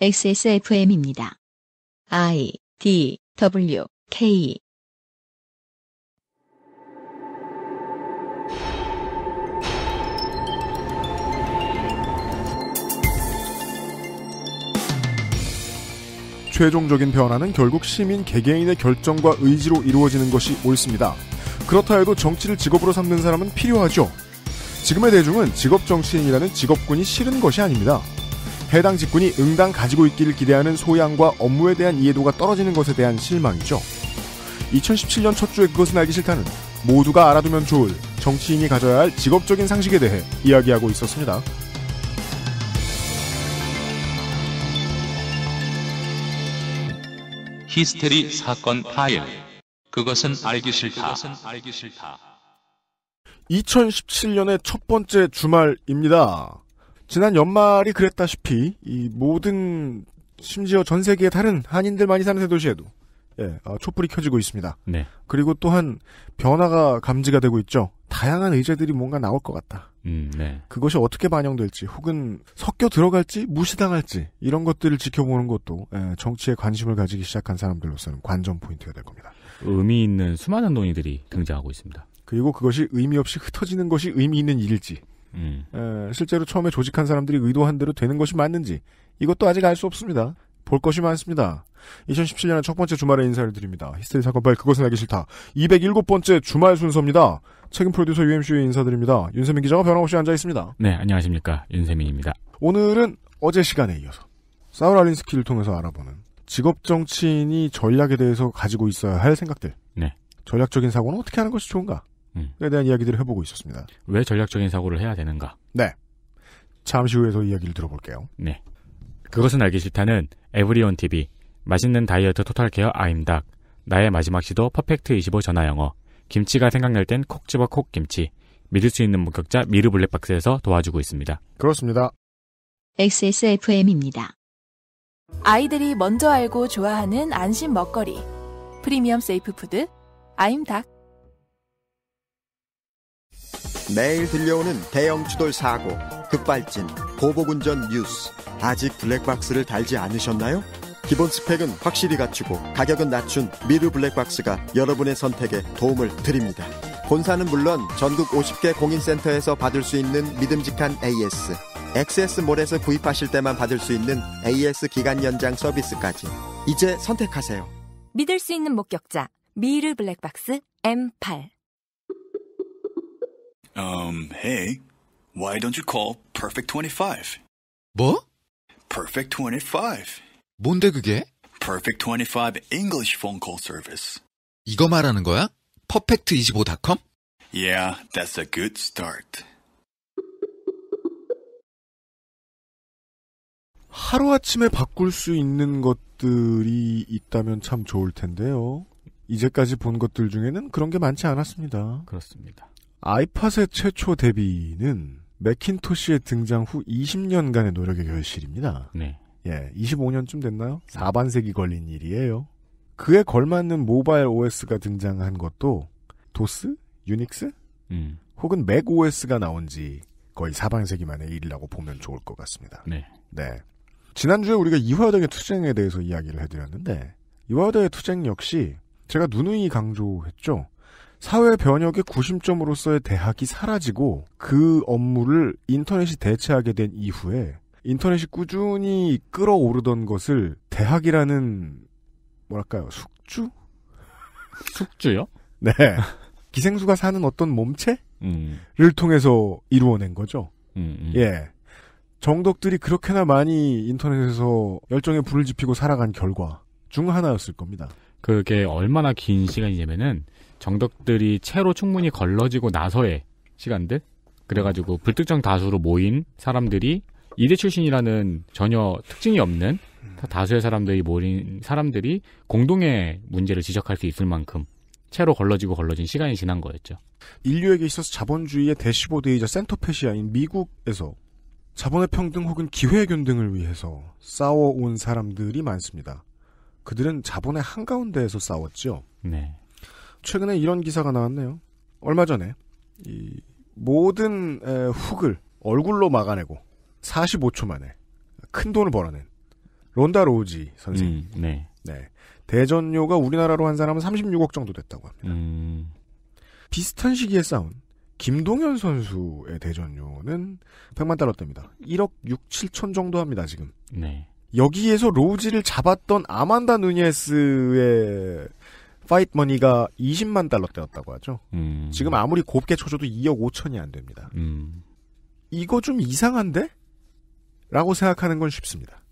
XSFM입니다. I D W K 최종적인 변화는 결국 시민 개개인의 결정과 의지로 이루어지는 것이 옳습니다. 그렇다 해도 정치를 직업으로 삼는 사람은 필요하죠. 지금의 대중은 직업 정치인이라는 직업군이 싫은 것이 아닙니다. 해당 직군이 응당 가지고 있기를 기대하는 소양과 업무에 대한 이해도가 떨어지는 것에 대한 실망이죠. 2017년 첫 주에 그것은 알기 싫다는 모두가 알아두면 좋을 정치인이 가져야 할 직업적인 상식에 대해 이야기하고 있었습니다. 히스테리 사건 파일. 그것은 알기 싫다. 그것은 알기 싫다. 2017년의 첫 번째 주말입니다. 지난 연말이 그랬다시피 이 모든 심지어 전 세계의 다른 한인들 많이 사는 새 도시에도 예, 아, 촛불이 켜지고 있습니다. 네. 그리고 또한 변화가 감지가 되고 있죠. 다양한 의제들이 뭔가 나올 것 같다. 음, 네. 그것이 어떻게 반영될지 혹은 섞여 들어갈지 무시당할지 이런 것들을 지켜보는 것도 예, 정치에 관심을 가지기 시작한 사람들로서는 관전 포인트가 될 겁니다. 의미 있는 수많은 논의들이 등장하고 있습니다. 그리고 그것이 의미 없이 흩어지는 것이 의미 있는 일일지 예, 음. 에, 실제로 처음에 조직한 사람들이 의도한 대로 되는 것이 맞는지 이것도 아직 알 수 없습니다. 볼 것이 많습니다. 2017년의 첫 번째 주말에 인사를 드립니다. 히스테리 사건 발 그것은 하기 싫다. 207번째 주말 순서입니다. 책임 프로듀서 UMC에 인사드립니다. 윤세민 기자가 변함없이 앉아 있습니다. 네, 안녕하십니까. 윤세민입니다. 오늘은 어제 시간에 이어서 사울 알린스키를 통해서 알아보는 직업 정치인이 전략에 대해서 가지고 있어야 할 생각들. 네. 전략적인 사고는 어떻게 하는 것이 좋은가? 에 대한 이야기들을 해보고 있었습니다. 왜 전략적인 사고를 해야 되는가? 네. 잠시 후에 더 이야기를 들어볼게요. 네. 그것은 알기 싫다는 에브리온 TV, 맛있는 다이어트 토탈 케어 아임닭, 나의 마지막 시도 퍼펙트 25 전화 영어, 김치가 생각날 땐 콕 집어 콕 김치, 믿을 수 있는 목격자 미르 블랙박스에서 도와주고 있습니다. 그렇습니다. XSFM입니다. 아이들이 먼저 알고 좋아하는 안심 먹거리. 프리미엄 세이프 푸드, 아임닭. 매일 들려오는 대형 추돌 사고, 급발진, 보복운전 뉴스. 아직 블랙박스를 달지 않으셨나요? 기본 스펙은 확실히 갖추고 가격은 낮춘 미르 블랙박스가 여러분의 선택에 도움을 드립니다. 본사는 물론 전국 50개 공인센터에서 받을 수 있는 믿음직한 AS, XS몰에서 구입하실 때만 받을 수 있는 AS 기간 연장 서비스까지. 이제 선택하세요. 믿을 수 있는 목격자, 미르 블랙박스 M8. Um, hey, why don't you call Perfect 25? 뭐? Perfect 25. 뭔데 그게? Perfect 25 English phone call service. 이거 말하는 거야? perfect25.com? Yeah, that's a good start. 하루아침에 바꿀 수 있는 것들이 있다면 참 좋을 텐데요. 이제까지 본 것들 중에는 그런 게 많지 않았습니다. 그렇습니다. 아이팟의 최초 데뷔는 맥킨토시의 등장 후 20년간의 노력의 결실입니다. 네. 예, 25년쯤 됐나요? 4반세기 걸린 일이에요. 그에 걸맞는 모바일 OS가 등장한 것도 도스? 유닉스? 음. 혹은 맥 OS가 나온 지 거의 4반세기 만의 일이라고 보면 좋을 것 같습니다. 네. 네. 지난주에 우리가 이화여대의 투쟁에 대해서 이야기를 해드렸는데, 이화여대의 투쟁 역시 제가 누누이 강조했죠. 사회 변혁의 구심점으로서의 대학이 사라지고 그 업무를 인터넷이 대체하게 된 이후에 인터넷이 꾸준히 끌어오르던 것을 대학이라는 뭐랄까요 숙주? 숙주요? 네. 기생수가 사는 어떤 몸체를 음. 통해서 이루어낸 거죠. 음, 음. 예. 정독들이 그렇게나 많이 인터넷에서 열정의 불을 지피고 살아간 결과 중 하나였을 겁니다. 그게 얼마나 긴 시간이냐면은 정덕들이 채로 충분히 걸러지고 나서의 시간들 그래가지고 불특정 다수로 모인 사람들이 이대 출신이라는 전혀 특징이 없는 다수의 사람들이 모인 사람들이 공동의 문제를 지적할 수 있을 만큼 채로 걸러지고 걸러진 시간이 지난 거였죠. 인류에게 있어서 자본주의의 대시보드이자 센터페시아인 미국에서 자본의 평등 혹은 기회의 균등을 위해서 싸워온 사람들이 많습니다. 그들은 자본의 한가운데에서 싸웠죠. 네. 최근에 이런 기사가 나왔네요. 얼마 전에 이 모든 에, 훅을 얼굴로 막아내고 45초 만에 큰 돈을 벌어낸 론다 로우지 선생님. 음, 네. 네. 대전료가 우리나라로 한 사람은 36억 정도 됐다고 합니다. 음. 비슷한 시기에 싸운 김동현 선수의 대전료는 100만 달러대입니다. 1억 6, 7천 정도 합니다, 지금. 네. 여기에서 로우지를 잡았던 아만다 누니에스의 파이트머니가 20만 달러대였다고 하죠. 음. 지금 아무리 곱게 쳐줘도 2억 5천이 안 됩니다. 음. 이거 좀 이상한데? 라고 생각하는 건 쉽습니다.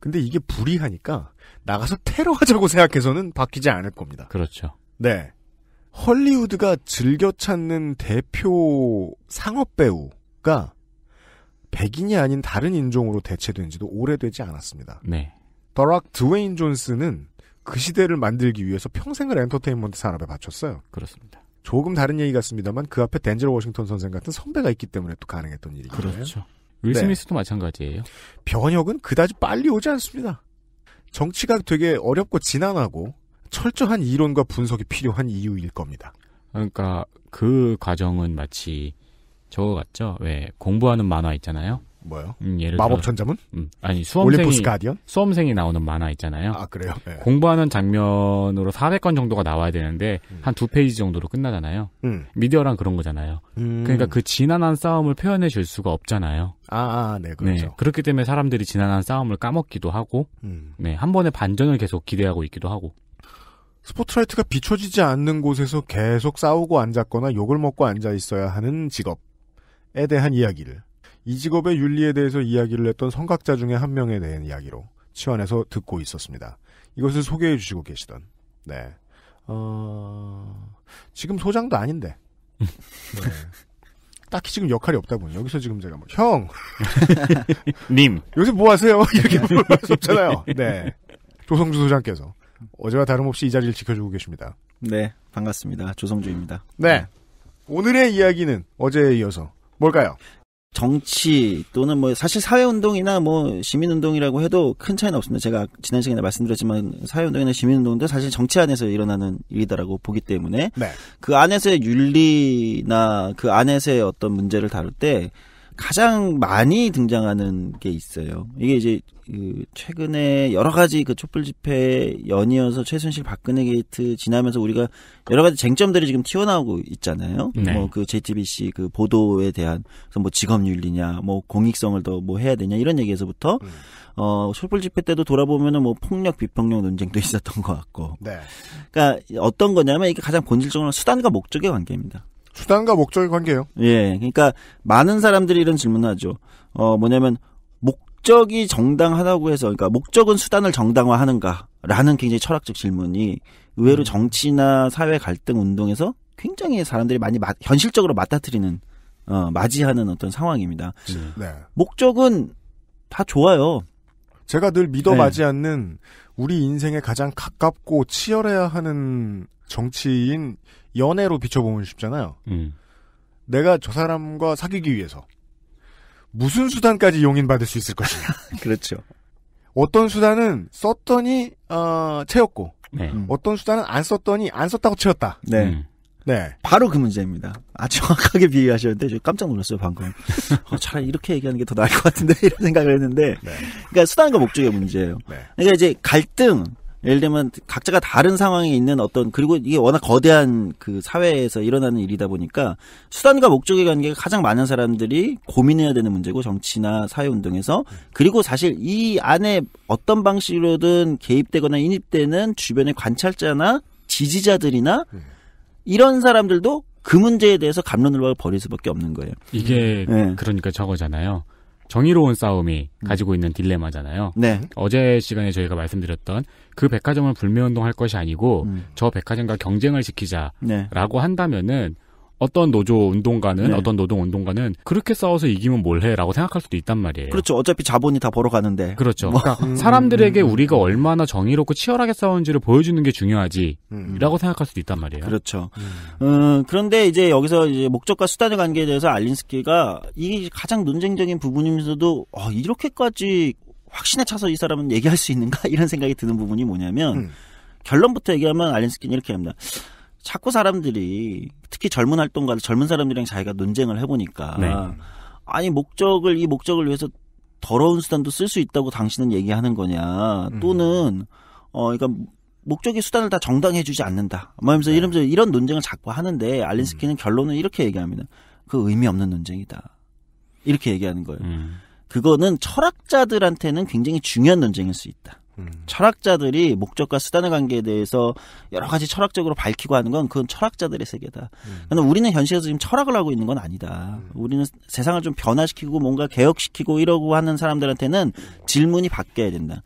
근데 이게 불이하니까 나가서 테러하자고 생각해서는 바뀌지 않을 겁니다. 그렇죠. 네. 헐리우드가 즐겨 찾는 대표 상업 배우가 백인이 아닌 다른 인종으로 대체된 지도 오래되지 않았습니다. 네. 더락 드웨인 존스는 그 시대를 만들기 위해서 평생을 엔터테인먼트 산업에 바쳤어요. 그렇습니다. 조금 다른 얘기 같습니다만 그 앞에 댄젤 워싱턴 선생 같은 선배가 있기 때문에 또 가능했던 일이죠 그렇죠. 윌 네. 스미스도 네. 마찬가지예요. 변혁은 그다지 빨리 오지 않습니다. 정치가 되게 어렵고 진난하고 철저한 이론과 분석이 필요한 이유일 겁니다. 그러니까 그 과정은 마치 저거 같죠? 왜 공부하는 만화 있잖아요. 뭐요? 음, 예를 마법 전자문 음, 아니 수험생이 수험생이 나오는 만화 있잖아요. 아 그래요? 네. 공부하는 장면으로 400권 정도가 나와야 되는데 음. 한두 페이지 정도로 끝나잖아요. 음. 미디어랑 그런 거잖아요. 음. 그러니까 그 지난한 싸움을 표현해 줄 수가 없잖아요. 아, 아 네, 그렇죠. 네, 그렇기 때문에 사람들이 지난한 싸움을 까먹기도 하고, 음. 네, 한 번의 반전을 계속 기대하고 있기도 하고. 스포트라이트가 비춰지지 않는 곳에서 계속 싸우고 앉았거나 욕을 먹고 앉아 있어야 하는 직업에 대한 이야기를 이 직업의 윤리에 대해서 이야기를 했던 성각자 중에 한 명에 대한 이야기로 치환해서 듣고 있었습니다. 이것을 소개해 주시고 계시던 네. 어... 지금 소장도 아닌데 음. 네. 딱히 지금 역할이 없다군요. 여기서 지금 제가 뭐, 형, 님, 요새 뭐 하세요? 이렇게 물어볼 수 없잖아요. 네, 조성주 소장께서 어제와 다름없이 이 자리를 지켜주고 계십니다. 네, 반갑습니다. 조성주입니다. 네, 네. 오늘의 이야기는 어제에 이어서 뭘까요? 정치 또는 뭐 사실 사회운동이나 뭐 시민운동이라고 해도 큰 차이는 없습니다. 제가 지난 시간에 말씀드렸지만 사회운동이나 시민운동도 사실 정치 안에서 일어나는 일이다라고 보기 때문에 네. 그 안에서의 윤리나 그 안에서의 어떤 문제를 다룰 때 가장 많이 등장하는 게 있어요. 이게 이제 그 최근에 여러 가지 그 촛불 집회 연이어서 최순실 박근혜 게이트 지나면서 우리가 여러 가지 쟁점들이 지금 튀어나오고 있잖아요. 네. 뭐그 JTBC 그 보도에 대한 그래서 뭐 직업 윤리냐, 뭐 공익성을 더 뭐 해야 되냐 이런 얘기에서부터 음. 어 촛불 집회 때도 돌아보면은 뭐 폭력 비폭력 논쟁도 있었던 것 같고. 네. 그러니까 어떤 거냐면 이게 가장 본질적으로 수단과 목적의 관계입니다. 수단과 목적의 관계요 예, 그러니까 많은 사람들이 이런 질문을 하죠. 어 뭐냐면 목적이 정당하다고 해서, 그러니까 목적은 수단을 정당화하는가라는 굉장히 철학적 질문이 의외로 음. 정치나 사회 갈등 운동에서 굉장히 사람들이 많이 마, 현실적으로 맞닥뜨리는 어, 맞이하는 어떤 상황입니다. 네. 네. 목적은 다 좋아요. 제가 늘믿어마지 네. 않는 우리 인생에 가장 가깝고 치열해야 하는 정치인 연애로 비춰보면 쉽잖아요. 음. 내가 저 사람과 사귀기 위해서 무슨 수단까지 용인받을 수 있을 것이냐. 그렇죠. 어떤 수단은 썼더니 어, 채웠고 네. 음. 어떤 수단은 안 썼더니 안 썼다고 채웠다. 네. 음. 네. 바로 그 문제입니다. 아, 정확하게 비유하셨는데, 저 깜짝 놀랐어요, 방금. 어, 차라리 이렇게 얘기하는 게 더 나을 것 같은데, 이런 생각을 했는데. 네. 그러니까 수단과 목적의 문제예요. 네. 그러니까 이제 갈등, 예를 들면 각자가 다른 상황에 있는 어떤 그리고 이게 워낙 거대한 그 사회에서 일어나는 일이다 보니까 수단과 목적의 관계가 가장 많은 사람들이 고민해야 되는 문제고 정치나 사회 운동에서 그리고 사실 이 안에 어떤 방식으로든 개입되거나 인입되는 주변의 관찰자나 지지자들이나 이런 사람들도 그 문제에 대해서 감론을박을 버릴 수밖에 없는 거예요. 이게 네. 그러니까 저거잖아요. 정의로운 싸움이 음. 가지고 있는 딜레마잖아요. 네. 어제 시간에 저희가 말씀드렸던 그 백화점을 불매운동할 것이 아니고 음. 저 백화점과 경쟁을 시키자라고 네. 한다면은 어떤 노조 운동가는 네. 어떤 노동 운동가는 그렇게 싸워서 이기면 뭘 해라고 생각할 수도 있단 말이에요. 그렇죠. 어차피 자본이 다 벌어가는데. 그렇죠. 뭐. 그러니까 음. 사람들에게 우리가 얼마나 정의롭고 치열하게 싸운지를 보여주는 게 중요하지라고 음. 생각할 수도 있단 말이에요. 그렇죠. 음. 그런데 이제 여기서 이제 목적과 수단의 관계에 대해서 알린스키가 이게 가장 논쟁적인 부분이면서도 어, 이렇게까지 확신에 차서 이 사람은 얘기할 수 있는가 이런 생각이 드는 부분이 뭐냐면 결론부터 얘기하면 알린스키는 이렇게 합니다. 자꾸 사람들이 특히 젊은 활동가들 젊은 사람들이랑 자기가 논쟁을 해보니까 네. 아니 목적을 이 목적을 위해서 더러운 수단도 쓸 수 있다고 당신은 얘기하는 거냐 음. 또는 어그니까 목적의 수단을 다 정당해주지 않는다. 말면서 뭐 네. 이러면서 이런 논쟁을 자꾸 하는데 알린스키는 음. 결론은 이렇게 얘기합니다. 그 의미 없는 논쟁이다. 이렇게 얘기하는 거예요. 음. 그거는 철학자들한테는 굉장히 중요한 논쟁일 수 있다. 음. 철학자들이 목적과 수단의 관계에 대해서 여러 가지 철학적으로 밝히고 하는 건 그건 철학자들의 세계다. 음. 그러니 우리는 현실에서 지금 철학을 하고 있는 건 아니다. 음. 우리는 세상을 좀 변화시키고 뭔가 개혁시키고 이러고 하는 사람들한테는 질문이 바뀌어야 된다.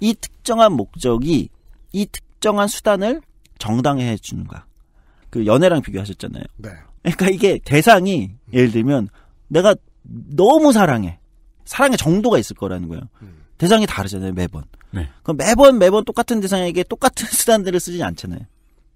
이 특정한 목적이 이 특정한 수단을 정당해 주는가. 그 연애랑 비교하셨잖아요. 네. 그러니까 이게 대상이 음. 예를 들면 내가 너무 사랑해. 사랑의 정도가 있을 거라는 거예요. 음. 대상이 다르잖아요, 매번. 네. 그럼 매번 매번 똑같은 대상에게 똑같은 수단들을 쓰진 않잖아요.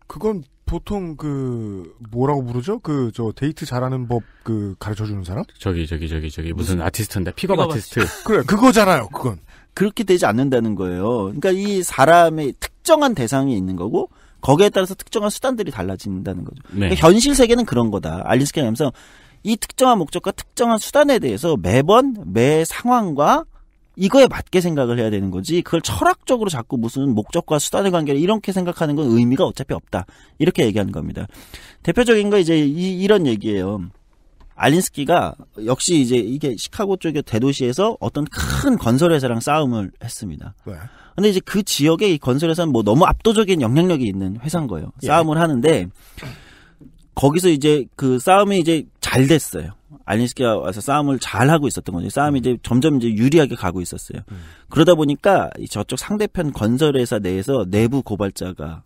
그건 보통 그 뭐라고 부르죠? 그 저 데이트 잘하는 법 그 가르쳐 주는 사람? 저기 저기 저기 저기 무슨 아티스트인데 픽업, 픽 아티스트. 그래 그거잖아요. 그건 그렇게 되지 않는다는 거예요. 그러니까 이 사람의 특정한 대상이 있는 거고 거기에 따라서 특정한 수단들이 달라진다는 거죠. 네. 그러니까 현실 세계는 그런 거다. 알리스케 하면서 이 특정한 목적과 특정한 수단에 대해서 매번 매 상황과 이거에 맞게 생각을 해야 되는 거지 그걸 철학적으로 자꾸 무슨 목적과 수단의 관계를 이렇게 생각하는 건 의미가 어차피 없다 이렇게 얘기하는 겁니다 대표적인 거 이제 이, 이런 얘기예요 알린스키가 역시 이제 이게 시카고 쪽의 대도시에서 어떤 큰 건설회사랑 싸움을 했습니다. 왜? 근데 이제 그 지역의 이 건설회사는 뭐 너무 압도적인 영향력이 있는 회사인 거예요. 예. 싸움을 예. 하는데 거기서 이제 그 싸움이 이제 잘 됐어요. 알린스키가 와서 싸움을 잘 하고 있었던 거죠. 싸움이 음. 이제 점점 이제 유리하게 가고 있었어요. 음. 그러다 보니까 이 저쪽 상대편 건설회사 내에서 내부 고발자가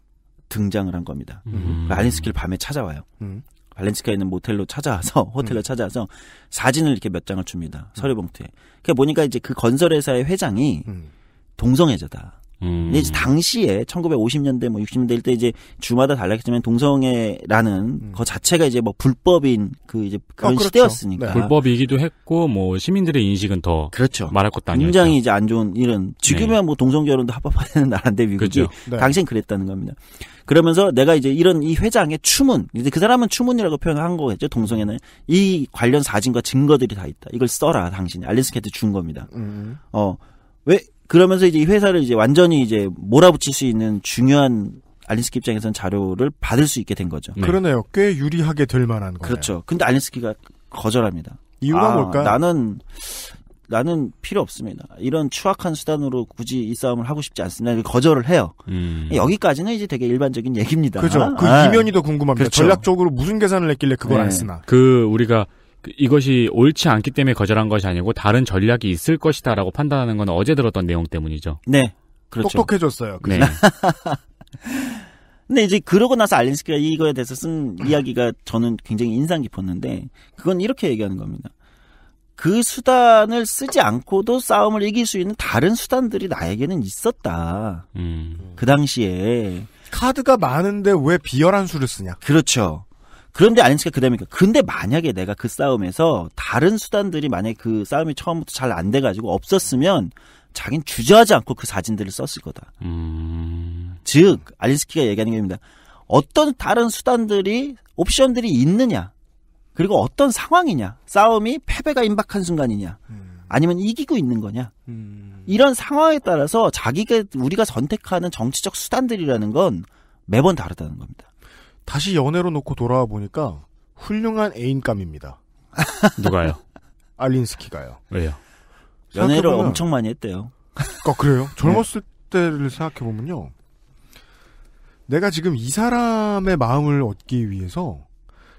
등장을 한 겁니다. 음. 알린스키를 밤에 찾아와요. 음. 발렌치카에 있는 모텔로 찾아와서 호텔로 음. 찾아와서 사진을 이렇게 몇 장을 줍니다 음. 서류 봉투에. 그러 그러니까 보니까 이제 그 건설회사의 회장이 음. 동성애자다. 음. 이제 당시에 1950년대 뭐 60년대일 때 이제 주마다 달랐겠지만 동성애라는 음. 그 자체가 이제 뭐 불법인 그 이제 그런 어, 그렇죠. 시대였으니까 네. 불법이기도 했고 뭐 시민들의 인식은 더 그렇죠. 말할 것도 아니고 굉장히 이제 안 좋은 이런 지금이야 네. 뭐 동성 결혼도 합법화되는 나라인데 미국이 그렇죠. 네. 당시엔 그랬다는 겁니다. 그러면서 내가 이제 이런 이 회장의 추문 이제 그 사람은 추문이라고 표현한 거겠죠 동성애는 이 관련 사진과 증거들이 다 있다 이걸 써라 당신이 알리스케한테 준 겁니다. 음. 어왜 그러면서 이제 이 회사를 이제 완전히 이제 몰아붙일 수 있는 중요한 알린스키 입장에서는 자료를 받을 수 있게 된 거죠. 네. 그러네요. 꽤 유리하게 될 만한 거예요. 그렇죠. 근데 알린스키가 거절합니다. 이유가 아, 뭘까? 나는 나는 필요 없습니다. 이런 추악한 수단으로 굳이 이 싸움을 하고 싶지 않습니다. 거절을 해요. 음. 여기까지는 이제 되게 일반적인 얘기입니다. 그죠. 그 아. 이면이 더 궁금합니다. 그렇죠. 전략적으로 무슨 계산을 했길래 그걸 네. 안 쓰나. 그 우리가 그 이것이 옳지 않기 때문에 거절한 것이 아니고 다른 전략이 있을 것이다라고 판단하는 건 어제 들었던 내용 때문이죠. 네. 그렇죠. 똑똑해졌어요. 네. 근데 이제 그러고 나서 알린스키가 이거에 대해서 쓴 이야기가 저는 굉장히 인상 깊었는데 그건 이렇게 얘기하는 겁니다. 그 수단을 쓰지 않고도 싸움을 이길 수 있는 다른 수단들이 나에게는 있었다. 음. 그 당시에 카드가 많은데 왜 비열한 수를 쓰냐? 그렇죠. 그런데 아린스키가 그 다음이니까. 그러니까 근데 만약에 내가 그 싸움에서 다른 수단들이 만약에 그 싸움이 처음부터 잘 안 돼가지고 없었으면 자긴 주저하지 않고 그 사진들을 썼을 거다. 음... 즉, 알린스키가 얘기하는 겁니다. 어떤 다른 수단들이, 옵션들이 있느냐. 그리고 어떤 상황이냐. 싸움이 패배가 임박한 순간이냐. 음... 아니면 이기고 있는 거냐. 음... 이런 상황에 따라서 자기가, 우리가 선택하는 정치적 수단들이라는 건 매번 다르다는 겁니다. 다시 연애로 놓고 돌아와 보니까 훌륭한 애인감입니다. 누가요? 알린스키가요. 왜요? 연애를 엄청 많이 했대요. 아, 그래요? 네. 젊었을 네. 때를 생각해보면요. 내가 지금 이 사람의 마음을 얻기 위해서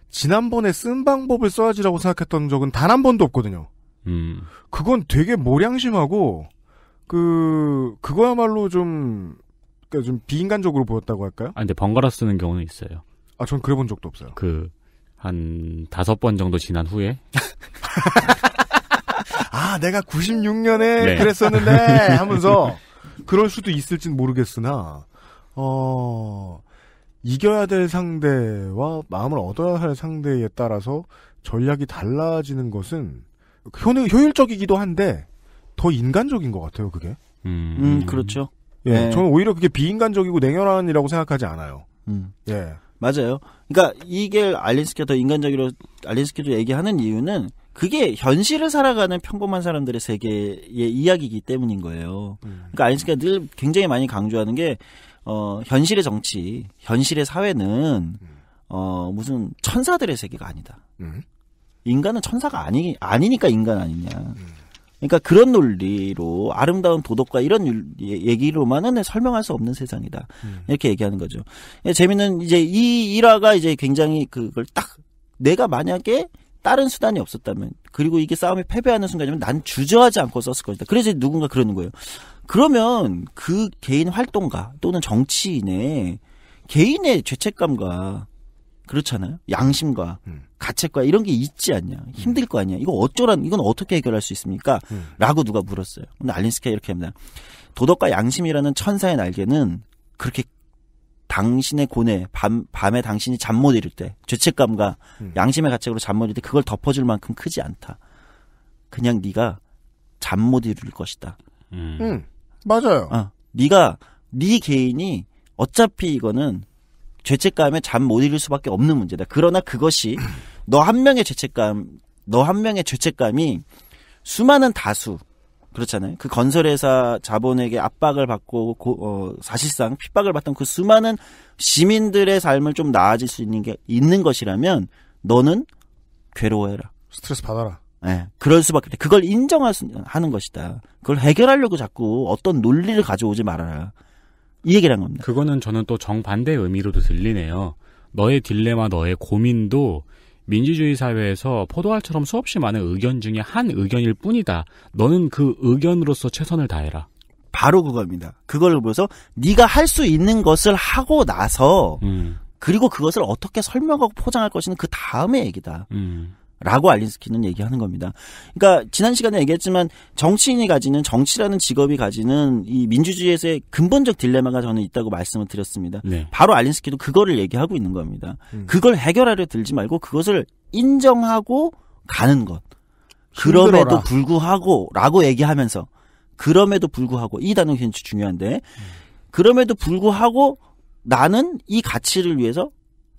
지난번에 쓴 방법을 써야지라고 생각했던 적은 단 한 번도 없거든요. 음. 그건 되게 모량심하고 그 그거야말로 좀 그러니까 좀 비인간적으로 보였다고 할까요? 아, 근데 번갈아 쓰는 경우는 있어요. 아, 전 그래본 적도 없어요. 그, 한 다섯 번 정도 지난 후에. 아, 내가 96년에 네. 그랬었는데! 하면서, 그럴 수도 있을진 모르겠으나, 어, 이겨야 될 상대와 마음을 얻어야 할 상대에 따라서 전략이 달라지는 것은 효능, 효율적이기도 한데, 더 인간적인 것 같아요, 그게. 음, 음 그렇죠. 예, 네. 저는 오히려 그게 비인간적이고 냉혈한이라고 생각하지 않아요. 음. 예. 맞아요. 그러니까 이게 알린스키가 더 인간적으로 알린스키도 얘기하는 이유는 그게 현실을 살아가는 평범한 사람들의 세계의 이야기이기 때문인 거예요. 그러니까 알린스키가 음. 늘 굉장히 많이 강조하는 게 어, 현실의 정치, 현실의 사회는 음. 어, 무슨 천사들의 세계가 아니다. 음. 인간은 천사가 아니 아니니까 인간 아니냐. 그러니까 그런 논리로 아름다운 도덕과 이런 예, 얘기로만은 설명할 수 없는 세상이다. 음. 이렇게 얘기하는 거죠. 예, 재미는 이제 이 일화가 이제 굉장히 그걸 딱 내가 만약에 다른 수단이 없었다면 그리고 이게 싸움에 패배하는 순간이면 난 주저하지 않고 썼을 것이다. 그래서 누군가 그러는 거예요. 그러면 그 개인 활동가 또는 정치인의 개인의 죄책감과 그렇잖아요. 양심과 음. 가책과 이런 게 있지 않냐. 힘들 거 아니야. 이거 어쩌란, 이건 어떻게 해결할 수 있습니까? 음. 라고 누가 물었어요. 근데 알린스키가 이렇게 합니다. 도덕과 양심이라는 천사의 날개는 그렇게 당신의 고뇌, 밤, 밤에 당신이 잠 못 이룰 때, 죄책감과 음. 양심의 가책으로 잠 못 이룰 때 그걸 덮어줄 만큼 크지 않다. 그냥 네가 잠 못 이룰 것이다. 음. 맞아요. 어, 네가 네 개인이 어차피 이거는 죄책감에 잠 못 이룰 수밖에 없는 문제다. 그러나 그것이 너 한 명의 죄책감, 너 한 명의 죄책감이 수많은 다수 그렇잖아요. 그 건설회사 자본에게 압박을 받고 고, 어, 사실상 핍박을 받던 그 수많은 시민들의 삶을 좀 나아질 수 있는 게 있는 것이라면 너는 괴로워해라. 스트레스 받아라. 예, 네, 그럴 수밖에 없다. 그걸 인정하는 것이다. 그걸 해결하려고 자꾸 어떤 논리를 가져오지 말아라. 이얘기를한 겁니다. 그거는 저는 또 정반대의 의미로도 들리네요. 너의 딜레마, 너의 고민도 민주주의 사회에서 포도알처럼 수없이 많은 의견 중에 한 의견일 뿐이다. 너는 그 의견으로서 최선을 다해라. 바로 그겁니다. 그걸 보여서 네가 할 수 있는 것을 하고 나서 음. 그리고 그것을 어떻게 설명하고 포장할 것이는 그 다음의 얘기다. 음. 라고 알린스키는 얘기하는 겁니다. 그러니까 지난 시간에 얘기했지만 정치인이 가지는 정치라는 직업이 가지는 이 민주주의에서의 근본적 딜레마가 저는 있다고 말씀을 드렸습니다. 네. 바로 알린스키도 그거를 얘기하고 있는 겁니다. 음. 그걸 해결하려 들지 말고 그것을 인정하고 가는 것. 그럼에도 힘들어라. 불구하고 라고 얘기하면서 그럼에도 불구하고 이 단어 굉장히 중요한데 그럼에도 불구하고 나는 이 가치를 위해서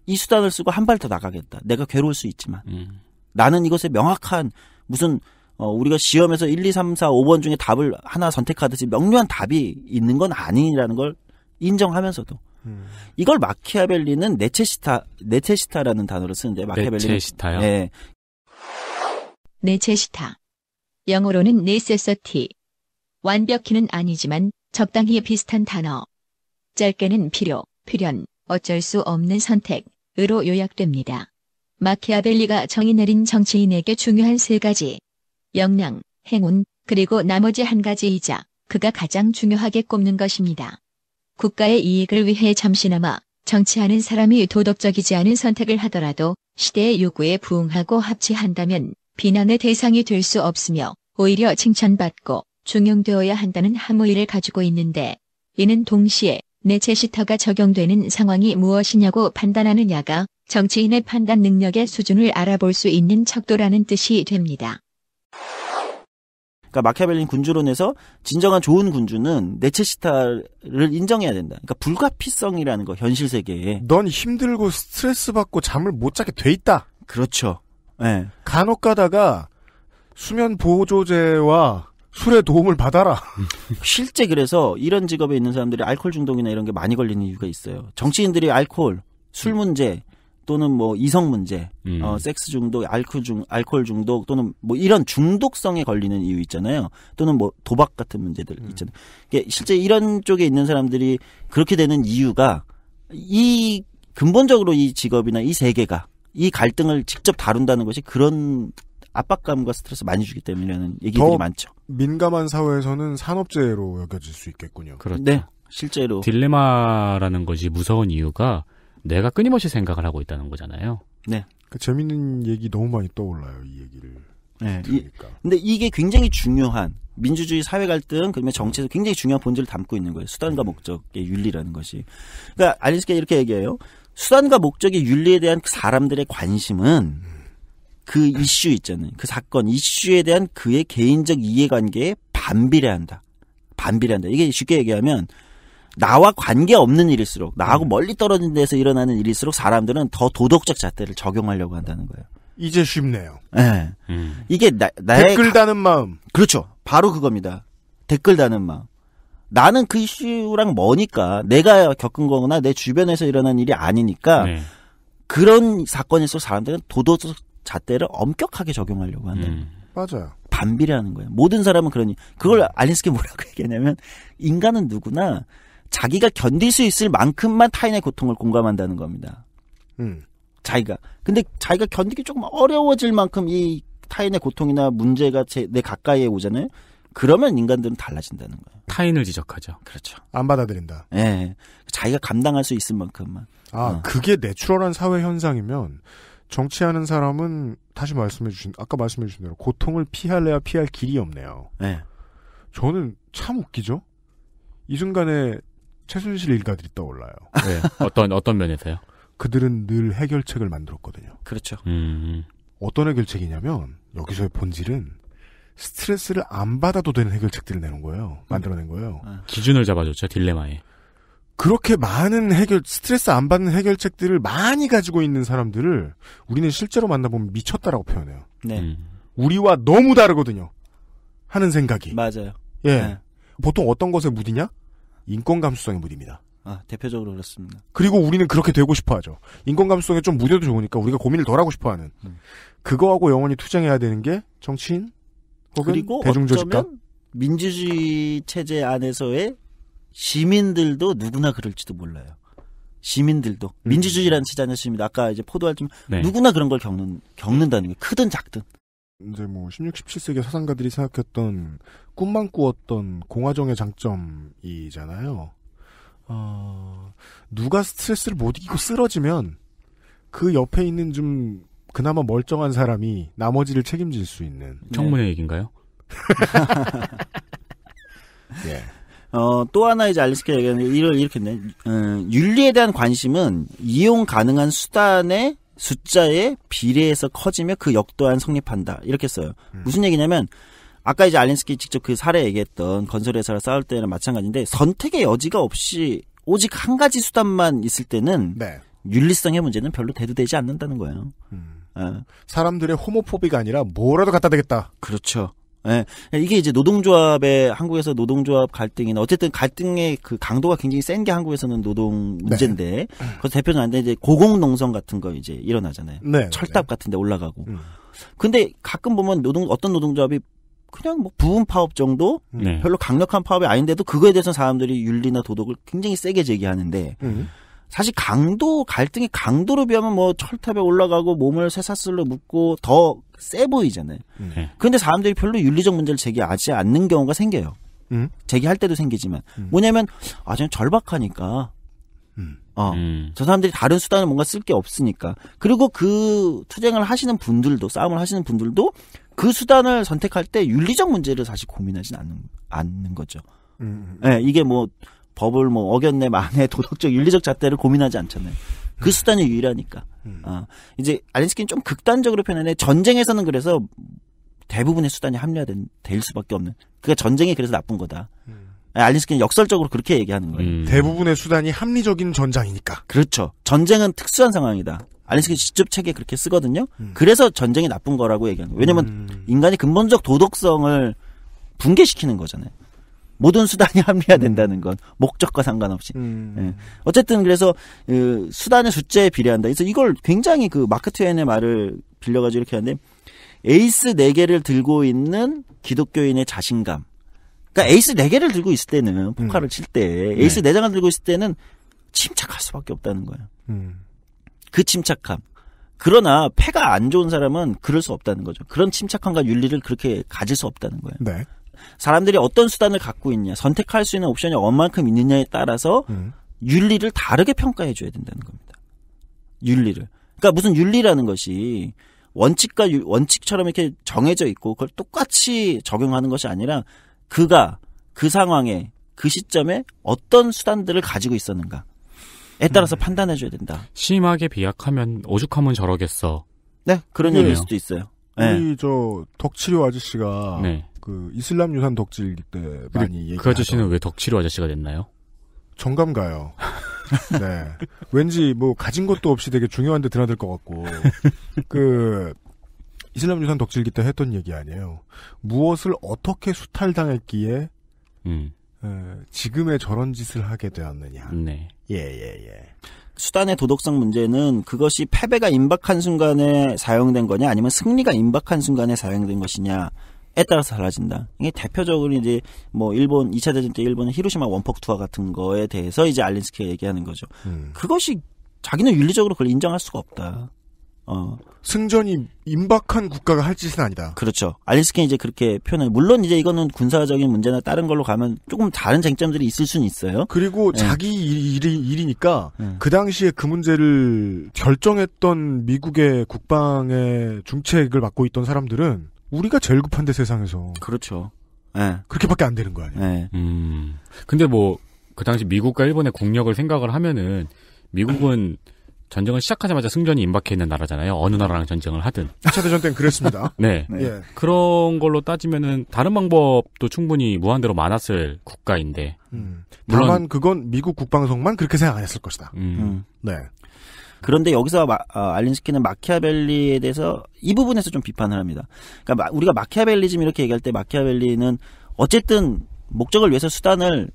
이 수단을 쓰고 한 발 더 나가겠다. 내가 괴로울 수 있지만. 음. 나는 이것에 명확한 무슨 어, 우리가 시험에서 1, 2, 3, 4, 5번 중에 답을 하나 선택하듯이 명료한 답이 있는 건 아니라는 걸 인정하면서도 음. 이걸 마키아벨리는 네체시타 네체시타라는 단어를 쓰는데 마키아벨리 네체시타요. 네. 네체시타. 영어로는 네세서티. 완벽히는 아니지만 적당히 비슷한 단어. 짧게는 필요, 필연, 어쩔 수 없는 선택으로 요약됩니다. 마키아벨리가 정의 내린 정치인에게 중요한 세 가지 역량, 행운, 그리고 나머지 한 가지이자 그가 가장 중요하게 꼽는 것입니다. 국가의 이익을 위해 잠시나마 정치하는 사람이 도덕적이지 않은 선택을 하더라도 시대의 요구에 부응하고 합치한다면 비난의 대상이 될 수 없으며 오히려 칭찬받고 중용되어야 한다는 함의를 가지고 있는데 이는 동시에 내체시터가 적용되는 상황이 무엇이냐고 판단하느냐가 정치인의 판단 능력의 수준을 알아볼 수 있는 척도라는 뜻이 됩니다. 그러니까 마키아벨린 군주론에서 진정한 좋은 군주는 네체시타를 인정해야 된다. 그러니까 불가피성이라는 거 현실 세계에. 넌 힘들고 스트레스 받고 잠을 못 자게 돼 있다. 그렇죠. 예. 네. 간혹 가다가 수면 보조제와 술의 도움을 받아라. 실제 그래서 이런 직업에 있는 사람들이 알코올 중독이나 이런 게 많이 걸리는 이유가 있어요. 정치인들이 알코올, 술 문제, 또는 뭐 이성 문제, 음. 어, 섹스 중독, 알코올 중 알코올 중독 또는 뭐 이런 중독성에 걸리는 이유 있잖아요. 또는 뭐 도박 같은 문제들 음. 있잖아요. 이게 실제 이런 쪽에 있는 사람들이 그렇게 되는 이유가 이 근본적으로 이 직업이나 이 세계가 이 갈등을 직접 다룬다는 것이 그런 압박감과 스트레스 많이 주기 때문이라는 얘기들이 많죠. 민감한 사회에서는 산업재해로 여겨질 수 있겠군요. 그렇죠. 네, 실제로 딜레마라는 것이 무서운 이유가 내가 끊임없이 생각을 하고 있다는 거잖아요. 네. 그러 그러니까 재밌는 얘기 너무 많이 떠올라요. 이 얘기를. 네. 들으니까. 이, 근데 이게 굉장히 중요한 민주주의 사회 갈등 그러면 정치에서 굉장히 중요한 본질을 담고 있는 거예요. 수단과 목적의 윤리라는 것이. 그러니까 알리스가 이렇게 얘기해요. 수단과 목적의 윤리에 대한 그 사람들의 관심은 그 이슈 있잖아요. 그 사건 이슈에 대한 그의 개인적 이해관계에 반비례한다. 반비례한다. 이게 쉽게 얘기하면 나와 관계없는 일일수록 나하고 음. 멀리 떨어진 데서 일어나는 일일수록 사람들은 더 도덕적 잣대를 적용하려고 한다는 거예요. 이제 쉽네요. 예. 네. 음. 이게 나, 나의 댓글 다는 마음. 그렇죠. 바로 그겁니다. 댓글 다는 마음. 나는 그 이슈랑 뭐니까 내가 겪은 거나 거내 주변에서 일어난 일이 아니니까 네. 그런 사건일수록 사람들은 도덕적 잣대를 엄격하게 적용하려고 한다. 음. 맞아요. 반비례하는 거예요. 모든 사람은 그러니 그걸 음. 알린스키 뭐라고 얘기하냐면 인간은 누구나 자기가 견딜 수 있을 만큼만 타인의 고통을 공감한다는 겁니다. 음. 자기가. 근데 자기가 견디기 조금 어려워질 만큼 이 타인의 고통이나 문제가 제, 내 가까이에 오잖아요. 그러면 인간들은 달라진다는 거예요. 타인을 지적하죠. 그렇죠. 안 받아들인다. 예. 네. 자기가 감당할 수 있을 만큼만. 아, 어. 그게 내추럴한 사회 현상이면 정치하는 사람은 다시 말씀해 주신 아까 말씀해 주신 대로 고통을 피할래야 피할 길이 없네요. 네. 저는 참 웃기죠. 이 순간에 최순실 일가들이 떠올라요. 네. 어떤 어떤 면에서요? 그들은 늘 해결책을 만들었거든요. 그렇죠. 음. 어떤 해결책이냐면 여기서의 본질은 스트레스를 안 받아도 되는 해결책들을 내는 거예요. 만들어낸 거예요. 네. 네. 기준을 잡아줬죠 딜레마에. 그렇게 많은 해결 스트레스 안 받는 해결책들을 많이 가지고 있는 사람들을 우리는 실제로 만나보면 미쳤다라고 표현해요. 네. 음. 우리와 너무 다르거든요. 하는 생각이. 맞아요. 예. 네. 보통 어떤 것에 무디냐? 인권 감수성의 무리입니다. 아, 대표적으로 그렇습니다. 그리고 우리는 그렇게 되고 싶어 하죠. 인권 감수성에 좀 무뎌도 좋으니까 우리가 고민을 덜 하고 싶어 하는. 음. 그거하고 영원히 투쟁해야 되는 게 정치인 혹은 대중조직가. 민주주의 체제 안에서의 시민들도 누구나 그럴지도 몰라요. 시민들도 음. 민주주의라는 체제 안에서 시민 아까 이제 포도할 좀 네. 누구나 그런 걸 겪는 겪는다는 게 크든 작든 이제 뭐 16, 17세기 사상가들이 생각했던 꿈만 꾸었던 공화정의 장점이잖아요. 어, 누가 스트레스를 못 이기고 쓰러지면 그 옆에 있는 좀 그나마 멀쩡한 사람이 나머지를 책임질 수 있는 네. 청문회 얘기인가요? 예. 어, 또 하나 이제 알리스카 얘기는 이를 이렇게 네. 음, 윤리에 대한 관심은 이용 가능한 수단의 숫자에 비례해서 커지며 그 역도한 성립한다. 이렇게 써요. 음. 무슨 얘기냐면 아까 이제 알린스키 직접 그 사례 얘기했던 건설회사랑 싸울 때랑 마찬가지인데 선택의 여지가 없이 오직 한 가지 수단만 있을 때는 네. 윤리성의 문제는 별로 대두되지 않는다는 거예요. 음. 아. 사람들의 호모포비가 아니라 뭐라도 갖다 대겠다. 그렇죠. 예. 이게 이제 노동조합의 한국에서 노동조합 갈등이나 어쨌든 갈등의 그 강도가 굉장히 센 게 한국에서는 노동 문제인데 네. 그래서 대표적인 안데 이제 고공농성 같은 거 이제 일어나잖아요. 네, 네. 철탑 같은 데 올라가고. 음. 근데 가끔 보면 노동 어떤 노동조합이 그냥 뭐 부분 파업 정도 네. 별로 강력한 파업이 아닌데도 그거에 대해서 사람들이 윤리나 도덕을 굉장히 세게 제기하는데 음. 사실 강도 갈등이 강도로 비하면 뭐 철탑에 올라가고 몸을 쇠사슬로 묶고 더 세 보이잖아요. 음. 네. 그런데 사람들이 별로 윤리적 문제를 제기하지 않는 경우가 생겨요. 음? 제기할 때도 생기지만 음. 뭐냐면 아주 절박하니까 음. 어, 음. 저 사람들이 다른 수단을 뭔가 쓸 게 없으니까. 그리고 그 투쟁을 하시는 분들도, 싸움을 하시는 분들도 그 수단을 선택할 때 윤리적 문제를 사실 고민하진 않는, 않는 거죠. 음. 네, 이게 뭐, 법을 뭐 어겼네 만에 도덕적 윤리적 잣대를 고민하지 않잖아요. 그 수단이 유일하니까. 음. 아, 이제 알린스키는 좀 극단적으로 표현해 전쟁에서는 그래서 대부분의 수단이 합리화된 될 수밖에 없는. 그게 전쟁이 그래서 나쁜 거다. 음. 아, 알린스키는 역설적으로 그렇게 얘기하는 거예요. 음. 대부분의 수단이 합리적인 전장이니까. 그렇죠. 전쟁은 특수한 상황이다. 알린스키 직접 책에 그렇게 쓰거든요. 음. 그래서 전쟁이 나쁜 거라고 얘기하는 거예요. 왜냐면 인간의 근본적 도덕성을 붕괴시키는 거잖아요. 모든 수단이 합리화 음. 된다는 건 목적과 상관없이. 음. 예. 어쨌든 그래서 그 수단의 숫자에 비례한다. 그래서 이걸 굉장히 그 마크 트웨인의 말을 빌려가지고 이렇게 하는데 에이스 4 개를 들고 있는 기독교인의 자신감. 그러니까 에이스 4 개를 들고 있을 때는 포카를 음. 칠때 네. 에이스 네. 4장을 들고 있을 때는 침착할 수밖에 없다는 거예요. 음. 그 침착함. 그러나 폐가안 좋은 사람은 그럴 수 없다는 거죠. 그런 침착함과 윤리를 그렇게 가질 수 없다는 거예요. 네. 사람들이 어떤 수단을 갖고 있냐, 선택할 수 있는 옵션이 얼만큼 있느냐에 따라서 음. 윤리를 다르게 평가해 줘야 된다는 겁니다. 윤리를. 그러니까 무슨 윤리라는 것이 원칙과 유, 원칙처럼 이렇게 정해져 있고 그걸 똑같이 적용하는 것이 아니라 그가 그 상황에 그 시점에 어떤 수단들을 가지고 있었는가. 에 따라서 음. 판단해 줘야 된다. 심하게 비약하면 오죽하면 저러겠어. 네, 그런 얘기일 수도 있어요. 네. 우리 저 덕치료 아저씨가 네. 그 이슬람 유산 덕질 때 많이 그, 그 아저씨는 왜 덕치로 아저씨가 됐나요? 정감 가요. 네. 왠지 뭐 가진 것도 없이 되게 중요한데 드나들 것 같고 그 이슬람 유산 덕질기 때 했던 얘기 아니에요. 무엇을 어떻게 수탈당했기에 음. 에, 지금의 저런 짓을 하게 되었느냐. 네. 예, 예, 예. 수단의 도덕성 문제는 그것이 패배가 임박한 순간에 사용된 거냐 아니면 승리가 임박한 순간에 사용된 것이냐 에 따라서 달라진다. 이게 대표적으로 이제 뭐 일본 2차 대전 때 일본의 히로시마 원폭 투하 같은 거에 대해서 이제 알린스키가 얘기하는 거죠. 음. 그것이 자기는 윤리적으로 그걸 인정할 수가 없다. 어. 승전이 임박한 국가가 할 짓은 아니다. 그렇죠. 알린스키는 이제 그렇게 표현해. 물론 이제 이거는 군사적인 문제나 다른 걸로 가면 조금 다른 쟁점들이 있을 수는 있어요. 그리고 네. 자기 일이, 일이니까 네. 그 당시에 그 문제를 결정했던 미국의 국방의 중책을 맡고 있던 사람들은 우리가 제일 급한데 세상에서. 그렇죠. 네. 그렇게밖에 안 되는 거 아니에요. 네. 음. 근데 뭐 그 당시 미국과 일본의 국력을 생각을 하면은 미국은 전쟁을 시작하자마자 승전이 임박해 있는 나라잖아요. 어느 나라랑 전쟁을 하든. 2차 대전 때는 그랬습니다. 네. 네. 예. 그런 걸로 따지면은 다른 방법도 충분히 무한대로 많았을 국가인데. 음. 물론 그건 미국 국방성만 그렇게 생각 안 했을 것이다. 음. 음. 네. 그런데 여기서 마, 어, 알린스키는 마키아벨리에 대해서 이 부분에서 좀 비판을 합니다. 그러니까 마, 우리가 마키아벨리즘 이렇게 얘기할 때 마키아벨리는 어쨌든 목적을 위해서 수단을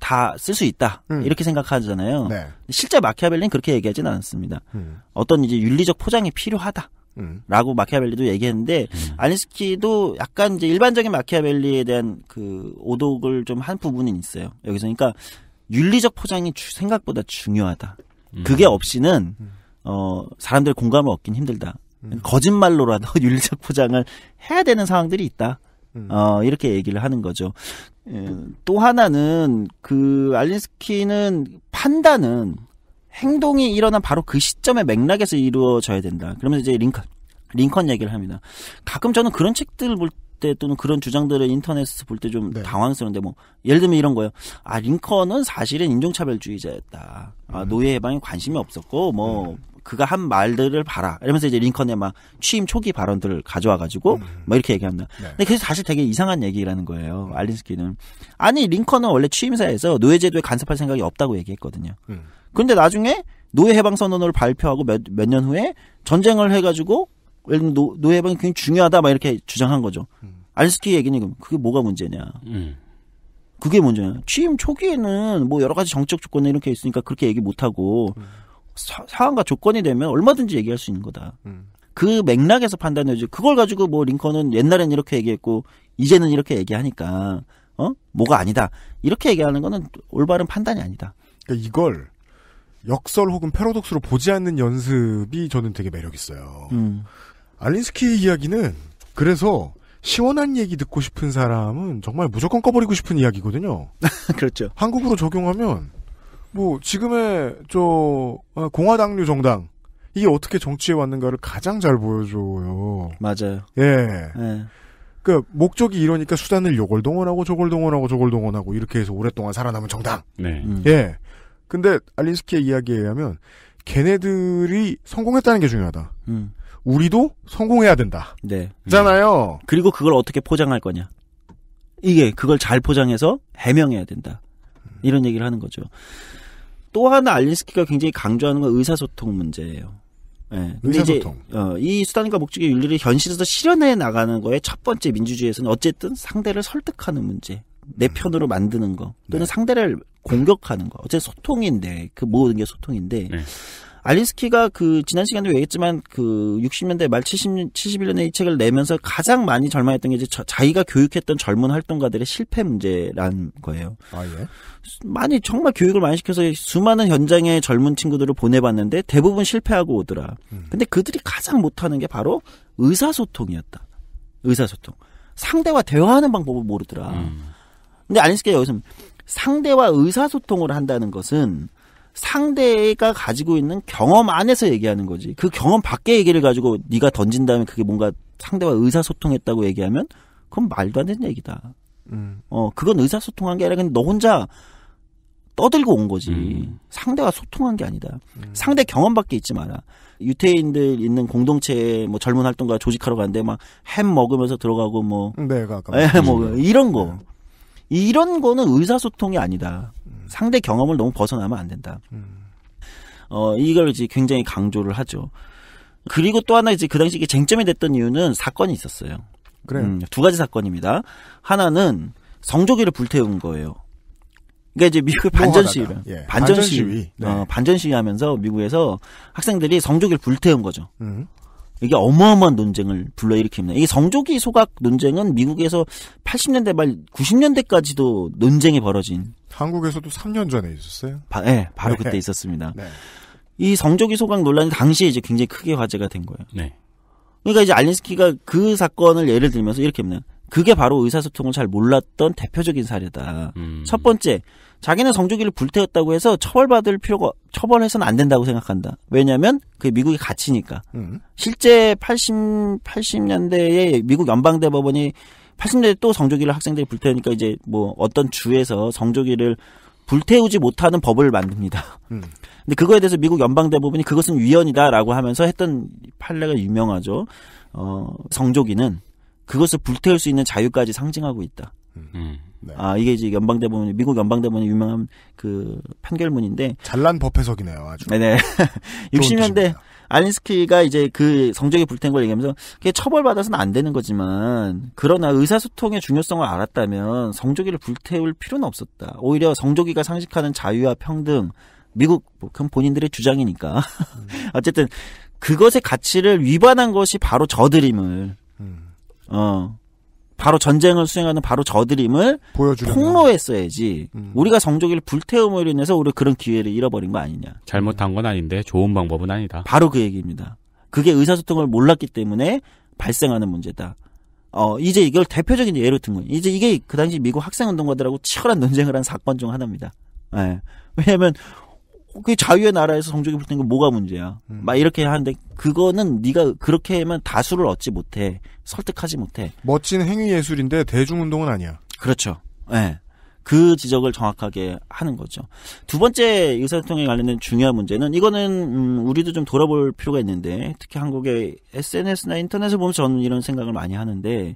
다 쓸 수 있다 음. 이렇게 생각하잖아요. 네. 실제 마키아벨리는 그렇게 얘기하지는 않습니다. 음. 어떤 이제 윤리적 포장이 필요하다. 음. 라고 마키아벨리도 얘기했는데 음. 알린스키도 약간 이제 일반적인 마키아벨리에 대한 그 오독을 좀 한 부분은 있어요. 여기서 그러니까 윤리적 포장이 주, 생각보다 중요하다. 그게 없이는 어 사람들 공감을 얻긴 힘들다. 음. 거짓말로라도 윤리적 포장을 해야 되는 상황들이 있다. 음. 어, 이렇게 얘기를 하는 거죠. 예, 또 하나는 그 알린스키는 판단은 행동이 일어난 바로 그 시점의 맥락에서 이루어져야 된다. 그러면 이제 링컨, 링컨 얘기를 합니다. 가끔 저는 그런 책들을 볼때 또는 그런 주장들을 인터넷에서 볼 때좀 네. 당황스러운데 뭐 예를 들면 이런 거예요. 아 링컨은 사실은 인종차별주의자였다. 아 음. 노예 해방에 관심이 없었고 뭐 음. 그가 한 말들을 봐라. 이러면서 이제 링컨의 막 취임 초기 발언들을 가져와가지고 음. 뭐 이렇게 얘기합니다. 네. 근데 그게 사실 되게 이상한 얘기라는 거예요. 알린스키는 아니 링컨은 원래 취임사에서 노예제도에 간섭할 생각이 없다고 얘기했거든요. 음. 그런데 나중에 노예 해방 선언을 발표하고 몇 몇 년 후에 전쟁을 해가지고 노, 노예 방이 굉장히 중요하다 막 이렇게 주장한 거죠. 음. 알스키 얘기는 그럼 그게 뭐가 문제냐? 음. 그게 문제냐? 취임 초기에는 뭐 여러 가지 정책 조건이 이렇게 있으니까 그렇게 얘기 못 하고 음. 사, 상황과 조건이 되면 얼마든지 얘기할 수 있는 거다. 음. 그 맥락에서 판단해야지. 그걸 가지고 뭐 링컨은 옛날엔 이렇게 얘기했고 이제는 이렇게 얘기하니까 어 뭐가 아니다 이렇게 얘기하는 거는 올바른 판단이 아니다. 그러니까 이걸 역설 혹은 패러독스로 보지 않는 연습이 저는 되게 매력 있어요. 음. 알린스키 이야기는 그래서 시원한 얘기 듣고 싶은 사람은 정말 무조건 꺼버리고 싶은 이야기거든요. 그렇죠. 한국으로 적용하면 뭐 지금의 저 아, 공화당류 정당 이게 어떻게 정치에 왔는가를 가장 잘 보여줘요. 맞아요. 예. 예. 그 목적이 이러니까 수단을 요걸 동원하고 저걸 동원하고 저걸 동원하고 이렇게 해서 오랫동안 살아남은 정당. 네. 음. 예. 근데 알린스키의 이야기에 의하면 걔네들이 성공했다는 게 중요하다. 음. 우리도 성공해야 된다. 네. 잖아요. 음. 그리고 그걸 어떻게 포장할 거냐. 이게 그걸 잘 포장해서 해명해야 된다. 이런 얘기를 하는 거죠. 또 하나 알린스키가 굉장히 강조하는 건 의사소통 문제예요. 네. 의사소통. 이제, 어, 이 수단과 목적의 윤리를 현실에서 실현해 나가는 거에 첫 번째 민주주의에서는 어쨌든 상대를 설득하는 문제, 내 음. 편으로 만드는 거, 또는 네. 상대를 공격하는 거. 어쨌든 소통인데, 그 모든 게 소통인데, 네. 알린스키가 그 지난 시간도 얘기했지만 그 60년대 말 70년 71년에 이 책을 내면서 가장 많이 절망했던 게 이제 저, 자기가 교육했던 젊은 활동가들의 실패 문제라는 거예요. 아 예. 많이 정말 교육을 많이 시켜서 수많은 현장에 젊은 친구들을 보내봤는데 대부분 실패하고 오더라. 음. 근데 그들이 가장 못하는 게 바로 의사소통이었다. 의사소통. 상대와 대화하는 방법을 모르더라. 음. 근데 알린스키가 여기서 상대와 의사소통을 한다는 것은 상대가 가지고 있는 경험 안에서 얘기하는 거지. 그 경험 밖의 얘기를 가지고 네가 던진 다음에 그게 뭔가 상대와 의사소통했다고 얘기하면 그건 말도 안 되는 얘기다. 음. 어, 그건 의사소통한 게 아니라 그냥 너 혼자 떠들고 온 거지. 음. 상대와 소통한 게 아니다. 음. 상대 경험밖에 있지 마라. 유태인들 있는 공동체에 뭐 젊은 활동가 조직하러 가는데 막 햄 먹으면서 들어가고 뭐. 음, 네, 아뭐 예, 음. 이런 거. 네. 이런 거는 의사소통이 아니다. 상대 경험을 너무 벗어나면 안 된다. 어, 이걸 이제 굉장히 강조를 하죠. 그리고 또 하나 이제 그 당시 이게 쟁점이 됐던 이유는 사건이 있었어요. 그래 음, 두 가지 사건입니다. 하나는 성조기를 불태운 거예요. 그니까 이제 미국 뭐 반전 시위 예. 반전 시위 어, 네. 어, 반전 시위하면서 미국에서 학생들이 성조기를 불태운 거죠. 음. 이게 어마어마한 논쟁을 불러일으킵니다. 이 성조기 소각 논쟁은 미국에서 80년대 말 90년대까지도 논쟁이 벌어진 한국에서도 3년 전에 있었어요? 바, 네, 바로 네. 그때 있었습니다. 네. 이 성조기 소각 논란이 당시에 이제 굉장히 크게 화제가 된 거예요. 네. 그러니까 이제 알린스키가 그 사건을 예를 들면서 이렇게 보면 그게 바로 의사소통을 잘 몰랐던 대표적인 사례다. 음. 첫 번째, 자기는 성조기를 불태웠다고 해서 처벌받을 필요가 처벌해서는 안 된다고 생각한다. 왜냐하면 그게 미국의 가치니까. 음. 실제 80 80년대에 미국 연방 대법원이 80년대 또 성조기를 학생들이 불태우니까 이제 뭐 어떤 주에서 성조기를 불태우지 못하는 법을 만듭니다. 음. 근데 그거에 대해서 미국 연방 대법원이 그것은 위헌이다라고 하면서 했던 판례가 유명하죠. 어, 성조기는 그것을 불태울 수 있는 자유까지 상징하고 있다. 음. 음. 네. 아 이게 이제 연방 대법원 미국 연방 대법원이 유명한 그 판결문인데 잘난 법해석이네요 아주. 네네. 60년대 알린스키가 이제 그 성적이 불태인 걸 얘기하면서 그게 처벌받아서는 안 되는 거지만 그러나 의사소통의 중요성을 알았다면 성조기를 불태울 필요는 없었다. 오히려 성조기가 상식하는 자유와 평등, 미국 뭐 그건 본인들의 주장이니까 음. 어쨌든 그것의 가치를 위반한 것이 바로 저드림을 음. 어 바로 전쟁을 수행하는 바로 저들임을 보여주려면. 폭로했어야지 음. 우리가 성조기를 불태움으로 인해서 우리 그런 기회를 잃어버린 거 아니냐 잘못한 건 아닌데 좋은 방법은 아니다 바로 그 얘기입니다 그게 의사소통을 몰랐기 때문에 발생하는 문제다 어 이제 이걸 대표적인 예로 든 거예요 이제 이게 그 당시 미국 학생운동가들하고 치열한 논쟁을 한 사건 중 하나입니다 예. 네. 왜냐하면 그 자유의 나라에서 성적이 붙는 게 뭐가 문제야? 음. 막 이렇게 하는데 그거는 네가 그렇게 하면 다수를 얻지 못해 설득하지 못해. 멋진 행위 예술인데 대중 운동은 아니야. 그렇죠. 예. 네. 그 지적을 정확하게 하는 거죠. 두 번째 의사소통에 관련된 중요한 문제는 이거는 음, 우리도 좀 돌아볼 필요가 있는데 특히 한국의 SNS나 인터넷을 보면서 저는 이런 생각을 많이 하는데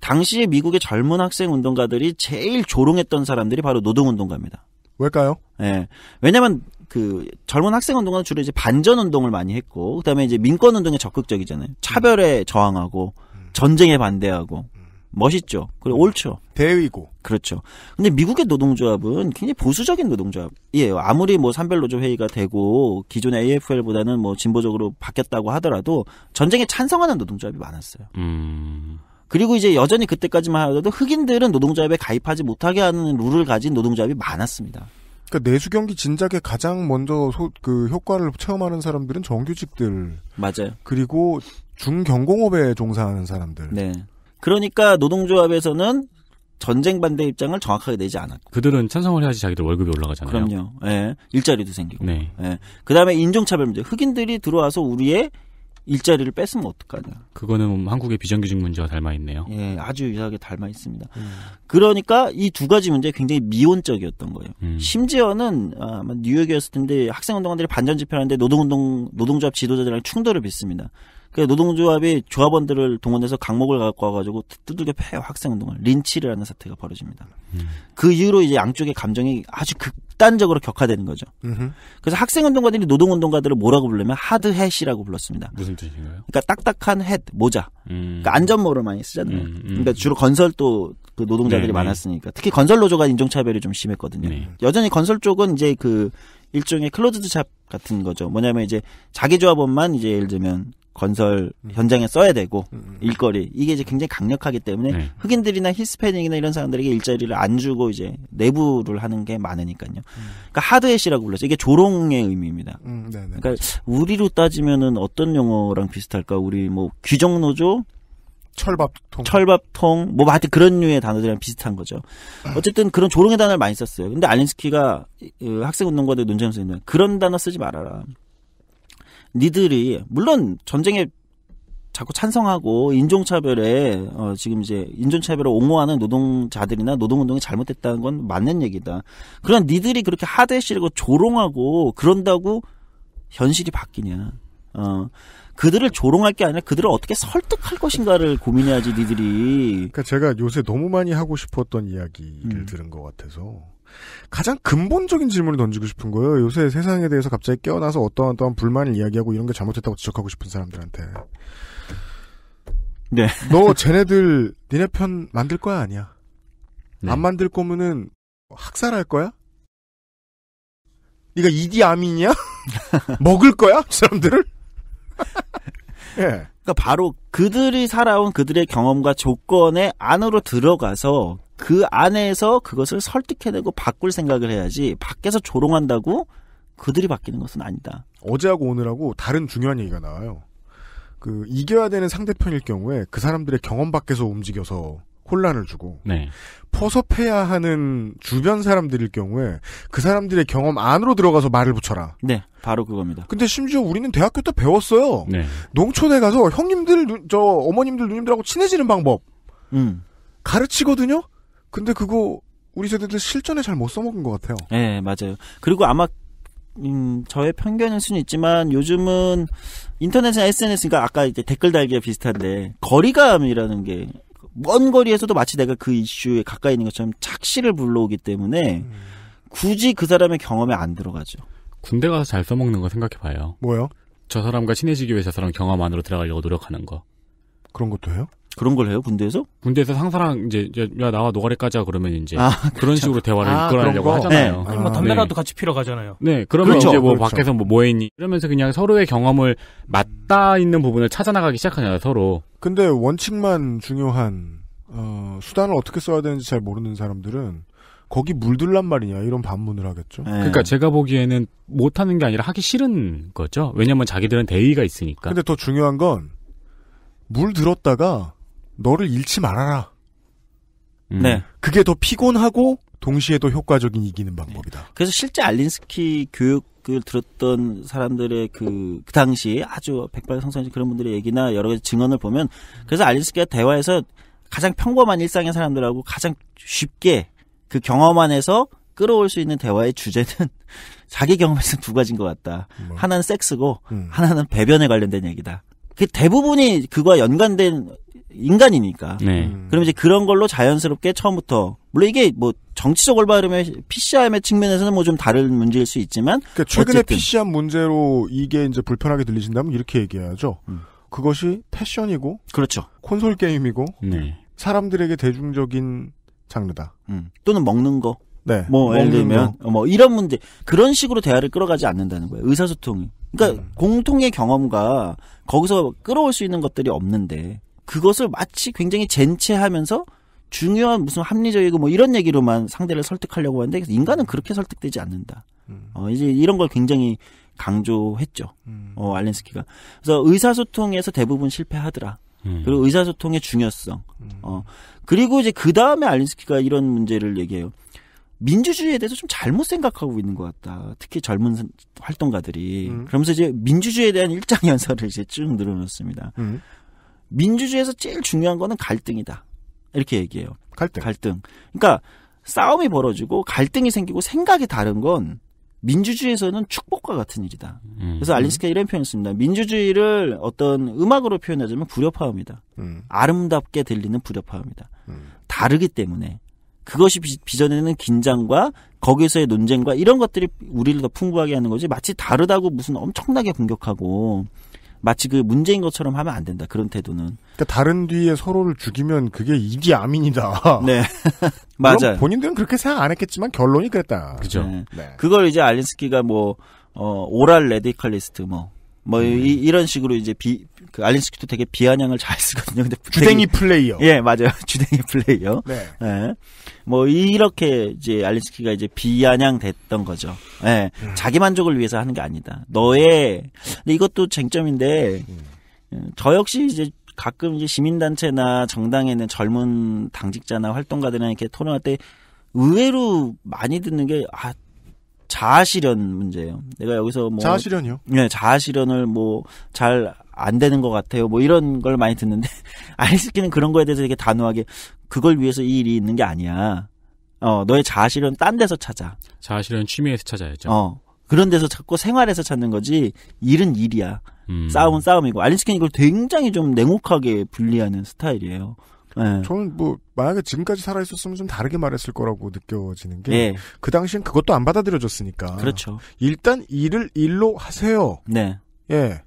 당시에 미국의 젊은 학생 운동가들이 제일 조롱했던 사람들이 바로 노동운동가입니다. 왜까요 예. 네. 왜냐면 그 젊은 학생 운동은 주로 이제 반전 운동을 많이 했고 그다음에 이제 민권 운동에 적극적이잖아요. 차별에 저항하고 음. 전쟁에 반대하고 음. 멋있죠. 그리고 옳죠. 대의고. 그렇죠. 근데 미국의 노동조합은 굉장히 보수적인 노동조합이에요. 아무리 뭐 산별노조 회의가 되고 기존의 AFL보다는 뭐 진보적으로 바뀌었다고 하더라도 전쟁에 찬성하는 노동조합이 많았어요. 음... 그리고 이제 여전히 그때까지만 하더라도 흑인들은 노동조합에 가입하지 못하게 하는 룰을 가진 노동조합이 많았습니다. 그러니까 내수 경기 진작에 가장 먼저 소, 그 효과를 체험하는 사람들은 정규직들 맞아요. 그리고 중경공업에 종사하는 사람들. 네. 그러니까 노동조합에서는 전쟁 반대 입장을 정확하게 내지 않았고 그들은 찬성을 해야지 자기들 월급이 올라가잖아요. 그럼요. 예. 일자리도 생기고. 네. 예. 그다음에 인종차별 문제. 흑인들이 들어와서 우리의 일자리를 뺏으면 어떡하냐. 그거는 뭐 한국의 비정규직 문제와 닮아 있네요. 예, 아주 유사하게 닮아 있습니다. 음. 그러니까 이 두 가지 문제 굉장히 미온적이었던 거예요. 음. 심지어는 아, 뉴욕이었을 텐데 학생 운동가들이 반전 집회하는데 를 노동운동 노동조합 지도자들이랑 충돌을 빚습니다. 그 노동조합이 조합원들을 동원해서 강목을 갖고 와가지고 두들겨 패요 학생운동을 린치를 하는 사태가 벌어집니다. 음. 그 이후로 이제 양쪽의 감정이 아주 극단적으로 격화되는 거죠. 음흠. 그래서 학생운동가들이 노동운동가들을 뭐라고 부르냐면 하드 햇이라고 불렀습니다. 무슨 뜻인가요? 그러니까 딱딱한 햇 모자. 음. 그러니까 안전모를 많이 쓰잖아요. 음. 그러니까 주로 건설 도그 노동자들이 네, 네 많았으니까 특히 건설 노조가 인종 차별이 좀 심했거든요. 네 여전히 건설 쪽은 이제 그 일종의 클로즈드 샵 같은 거죠. 뭐냐면 이제 자기 조합원만 이제 예를 들면 건설 음. 현장에 써야 되고 음, 음. 일거리 이게 이제 굉장히 강력하기 때문에 네. 흑인들이나 히스패닉이나 이런 사람들에게 일자리를 안 주고 이제 내부를 하는 게 많으니까요. 음. 그러니까 하드햇이라고 불러서 이게 조롱의 의미입니다. 음, 네, 네. 그러니까 우리로 따지면은 어떤 용어랑 비슷할까? 우리 뭐 규정 노조, 철밥통. 철밥통, 뭐, 뭐, 하여튼 그런 류의 단어들이랑 비슷한 거죠. 어쨌든 그런 조롱의 단어를 많이 썼어요. 근데 알린스키가 학생운동과도 논쟁에서 있는 그런 단어 쓰지 말아라. 니들이, 물론 전쟁에 자꾸 찬성하고 인종차별에, 어, 지금 이제 인종차별을 옹호하는 노동자들이나 노동운동이 잘못됐다는 건 맞는 얘기다. 그런 니들이 그렇게 하대시고 조롱하고 그런다고 현실이 바뀌냐. 어, 그들을 조롱할 게 아니라 그들을 어떻게 설득할 것인가를 고민해야지 니들이. 그러니까 제가 요새 너무 많이 하고 싶었던 이야기를 음. 들은 것 같아서 가장 근본적인 질문을 던지고 싶은 거예요. 요새 세상에 대해서 갑자기 깨어나서 어떠한 어떠한 불만을 이야기하고 이런 게 잘못됐다고 지적하고 싶은 사람들한테. 네. 너 쟤네들 니네 편 만들 거야 아니야? 네. 안 만들 거면은 학살할 거야? 네가 이디 아민이야? 먹을 거야? 사람들을? 예. 그러니까 바로 그들이 살아온 그들의 경험과 조건의 안으로 들어가서 그 안에서 그것을 설득해내고 바꿀 생각을 해야지 밖에서 조롱한다고 그들이 바뀌는 것은 아니다. 어제하고 오늘하고 다른 중요한 얘기가 나와요. 그 이겨야 되는 상대편일 경우에 그 사람들의 경험 밖에서 움직여서 혼란을 주고 네. 포섭해야 하는 주변 사람들일 경우에 그 사람들의 경험 안으로 들어가서 말을 붙여라. 네, 바로 그겁니다. 근데 심지어 우리는 대학교 때 배웠어요. 네. 농촌에 가서 형님들, 저 어머님들, 누님들하고 친해지는 방법 음. 가르치거든요. 근데 그거 우리 세대들 실전에 잘 못 써먹은 것 같아요. 네, 맞아요. 그리고 아마 음, 저의 편견일 수는 있지만 요즘은 인터넷이나 SNS니까 그러니까 아까 이제 댓글 달기가 비슷한데 거리감이라는 게먼 거리에서도 마치 내가 그 이슈에 가까이 있는 것처럼 착시를 불러오기 때문에 굳이 그 사람의 경험에 안 들어가죠. 군대 가서 잘 써먹는 거 생각해봐요. 뭐요? 저 사람과 친해지기 위해 저 사람 경험 안으로 들어가려고 노력하는 거. 그런 것도 해요? 그런 걸 해요 군대에서? 군대에서 상사랑 이제 야 나와 노가리까지 하 그러면 이제 아, 그렇죠. 런 식으로 대화를 아, 이끌어내려고 하잖아요. 네. 아뭐 아, 담배라도 네. 같이 피러 가잖아요. 네, 그러면 그렇죠. 이제 뭐 그렇죠. 밖에서 뭐 뭐했니 이러면서 그냥 서로의 경험을 맞닿아 있는 부분을 찾아나가기 시작하잖아요 서로. 근데 원칙만 중요한 어, 수단을 어떻게 써야 되는지 잘 모르는 사람들은 거기 물들란 말이냐 이런 반문을 하겠죠. 네. 그러니까 제가 보기에는 못하는 게 아니라 하기 싫은 거죠. 왜냐면 자기들은 대의가 있으니까. 근데 더 중요한 건 물들었다가 너를 잃지 말아라. 음. 네. 그게 더 피곤하고 동시에 더 효과적인 이기는 네. 방법이다. 네. 그래서 실제 알린스키 교육을 들었던 사람들의 그, 그 당시 아주 백발성산인 그런 분들의 얘기나 여러 가지 증언을 보면 그래서 알린스키가 대화에서 가장 평범한 일상의 사람들하고 가장 쉽게 그 경험 안에서 끌어올 수 있는 대화의 주제는 자기 경험에서 두 가지인 것 같다. 뭐. 하나는 섹스고 음. 하나는 배변에 관련된 얘기다. 그 대부분이 그와 연관된 인간이니까. 네. 음. 그럼 이제 그런 걸로 자연스럽게 처음부터 물론 이게 뭐 정치적 올바름의 PCM의 측면에서는 뭐 좀 다른 문제일 수 있지만 그러니까 최근에 어쨌든. PCM 문제로 이게 이제 불편하게 들리신다면 이렇게 얘기해야죠. 음. 그것이 패션이고 그렇죠. 콘솔 게임이고 네. 사람들에게 대중적인 장르다. 음. 또는 먹는 거. 네. 뭐 예를 들면 거. 뭐 이런 문제 그런 식으로 대화를 끌어가지 않는다는 거예요. 의사소통이. 그러니까 음. 공통의 경험과 거기서 끌어올 수 있는 것들이 없는데 그것을 마치 굉장히 젠체하면서 중요한 무슨 합리적이고 뭐 이런 얘기로만 상대를 설득하려고 하는데 인간은 그렇게 설득되지 않는다. 음. 어, 이제 이런 걸 굉장히 강조했죠. 음. 어, 알렌스키가. 그래서 의사소통에서 대부분 실패하더라. 음. 그리고 의사소통의 중요성. 어, 그리고 이제 그 다음에 알렌스키가 이런 문제를 얘기해요. 민주주의에 대해서 좀 잘못 생각하고 있는 것 같다. 특히 젊은 활동가들이. 그러면서 이제 민주주의에 대한 일장 연설을 이제 쭉 늘어놓습니다. 민주주의에서 제일 중요한 거는 갈등이다. 이렇게 얘기해요. 갈등. 갈등. 그러니까 싸움이 벌어지고 갈등이 생기고 생각이 다른 건 민주주의에서는 축복과 같은 일이다. 음. 그래서 알린스키가 이런 표현을 씁니다. 민주주의를 어떤 음악으로 표현하자면 불협화음이다. 음. 아름답게 들리는 불협화음이다. 음. 다르기 때문에 그것이 빚어내는 긴장과 거기서의 논쟁과 이런 것들이 우리를 더 풍부하게 하는 거지 마치 다르다고 무슨 엄청나게 공격하고 마치 그 문제인 것처럼 하면 안 된다. 그런 태도는. 그러니까 다른 뒤에 서로를 죽이면 그게 이디 아민이다. 네. 맞아 본인들은 그렇게 생각 안 했겠지만 결론이 그랬다. 그죠. 네. 네. 그걸 이제 알린스키가 뭐, 어, 오랄 레디칼리스트 뭐, 뭐, 음. 이, 런 식으로 이제 비, 그 알린스키도 되게 비아냥을 잘 쓰거든요. 근데 주댕이, 주댕 플레이어. 예, 맞아요. 주댕이 플레이어. 네. 예. 뭐 이렇게 이제 알린스키가 이제 비아냥 됐던 거죠. 예. 음. 자기 만족을 위해서 하는 게 아니다. 너의 근데 이것도 쟁점인데 음. 예, 저 역시 이제 가끔 이제 시민단체나 정당에 있는 젊은 당직자나 활동가들이랑 이렇게 토론할 때 의외로 많이 듣는 게, 아, 자아실현 문제예요. 내가 여기서 뭐 자아실현이요? 네, 자아실현을 뭐 잘 안 되는 것 같아요. 뭐 이런 걸 많이 듣는데 아리스키는 그런 거에 대해서 되게 단호하게 그걸 위해서 이 일이 있는 게 아니야. 어, 너의 자아실현 딴 데서 찾아. 자아실현 취미에서 찾아야죠. 어, 그런 데서 찾고 생활에서 찾는 거지 일은 일이야. 음. 싸움은 싸움이고 알리스키는 이걸 굉장히 좀 냉혹하게 분리하는 스타일이에요. 네. 저는 뭐 만약에 지금까지 살아 있었으면 좀 다르게 말했을 거라고 느껴지는 게그 예. 네. 당시엔 그것도 안 받아들여졌으니까. 그렇죠. 일단 일을 일로 하세요. 네. 예.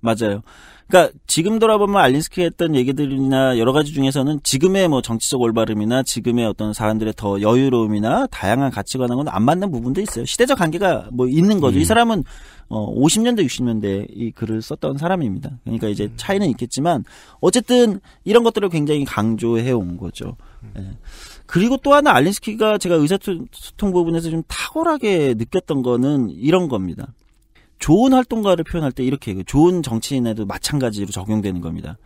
맞아요. 그러니까 지금 돌아보면 알린스키 했던 얘기들이나 여러 가지 중에서는 지금의 뭐 정치적 올바름이나 지금의 어떤 사람들의 더 여유로움이나 다양한 가치관하고는 안 맞는 부분도 있어요. 시대적 관계가 뭐 있는 거죠. 음. 이 사람은 어 50년대 60년대 이 글을 썼던 사람입니다. 그러니까 이제 음. 차이는 있겠지만 어쨌든 이런 것들을 굉장히 강조해 온 거죠. 음. 예. 그리고 또 하나 알린스키가 제가 의사소통 부분에서 좀 탁월하게 느꼈던 거는 이런 겁니다. 좋은 활동가를 표현할 때 이렇게 좋은 정치인에도 마찬가지로 적용되는 겁니다.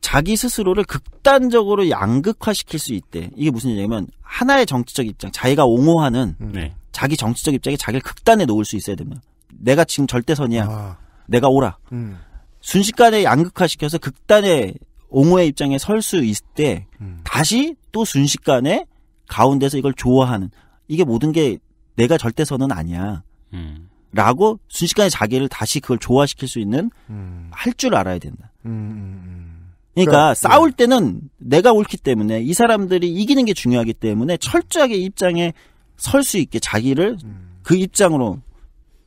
자기 스스로를 극단적으로 양극화시킬 수 있대. 이게 무슨 얘기냐면 하나의 정치적 입장, 자기가 옹호하는 네. 자기 정치적 입장에 자기를 극단에 놓을 수 있어야 됩니다. 내가 지금 절대선이야. 아. 내가 오라. 음. 순식간에 양극화시켜서 극단에 옹호의 입장에 설 수 있을 때 음. 다시 또 순식간에 가운데서 이걸 좋아하는 이게 모든 게 내가 절대선은 아니야. 음. 라고 순식간에 자기를 다시 그걸 조화시킬 수 있는 음. 할줄 알아야 된다. 음. 음, 음. 그러니까, 그러 그러니까 싸울 때는 내가 옳기 때문에 이 사람들이 이기는 게 중요하기 때문에 철저하게 입장에 설 수 있게 자기를 음. 그 입장으로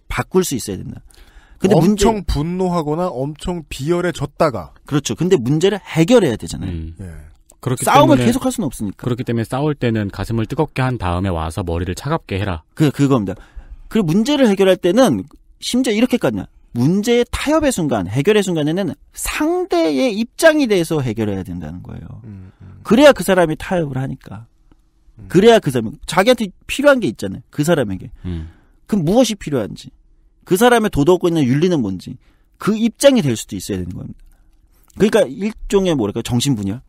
바꿀 수 있어야 된다. 근데 엄청 문제... 분노하거나 엄청 비열해 졌다가 그렇죠. 근데 문제를 해결해야 되잖아요. 음. 예. 그렇기 싸움을 때문에, 계속할 수는 없으니까. 그렇기 때문에 싸울 때는 가슴을 뜨겁게 한 다음에 와서 머리를 차갑게 해라. 그 그겁니다. 그리고 문제를 해결할 때는 심지어 이렇게까지나 문제의 타협의 순간, 해결의 순간에는 상대의 입장이 돼서 해결해야 된다는 거예요. 음, 음. 그래야 그 사람이 타협을 하니까. 음. 그래야 그 사람이 자기한테 필요한 게 있잖아요. 그 사람에게. 그럼 무엇이 필요한지, 그 사람의 도덕이나 윤리는 뭔지, 그 입장이 될 수도 있어야 되는 겁니다. 그러니까 일종의 뭐랄까 정신 분열.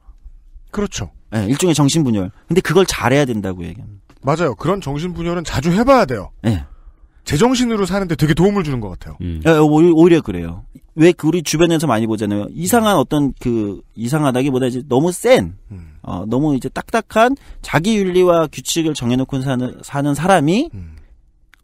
그렇죠. 네, 일종의 정신 분열. 근데 그걸 잘해야 된다고 얘기합니다. 맞아요. 그런 정신 분열은 자주 해봐야 돼요. 네. 제정신으로 사는데 되게 도움을 주는 것 같아요. 음. 예, 오히려 그래요. 왜 그 우리 주변에서 많이 보잖아요. 이상한 어떤 그 이상하다기보다 이제 너무 센, 음. 어, 너무 이제 딱딱한 자기 윤리와 규칙을 정해놓고 사는 사는 사람이 음.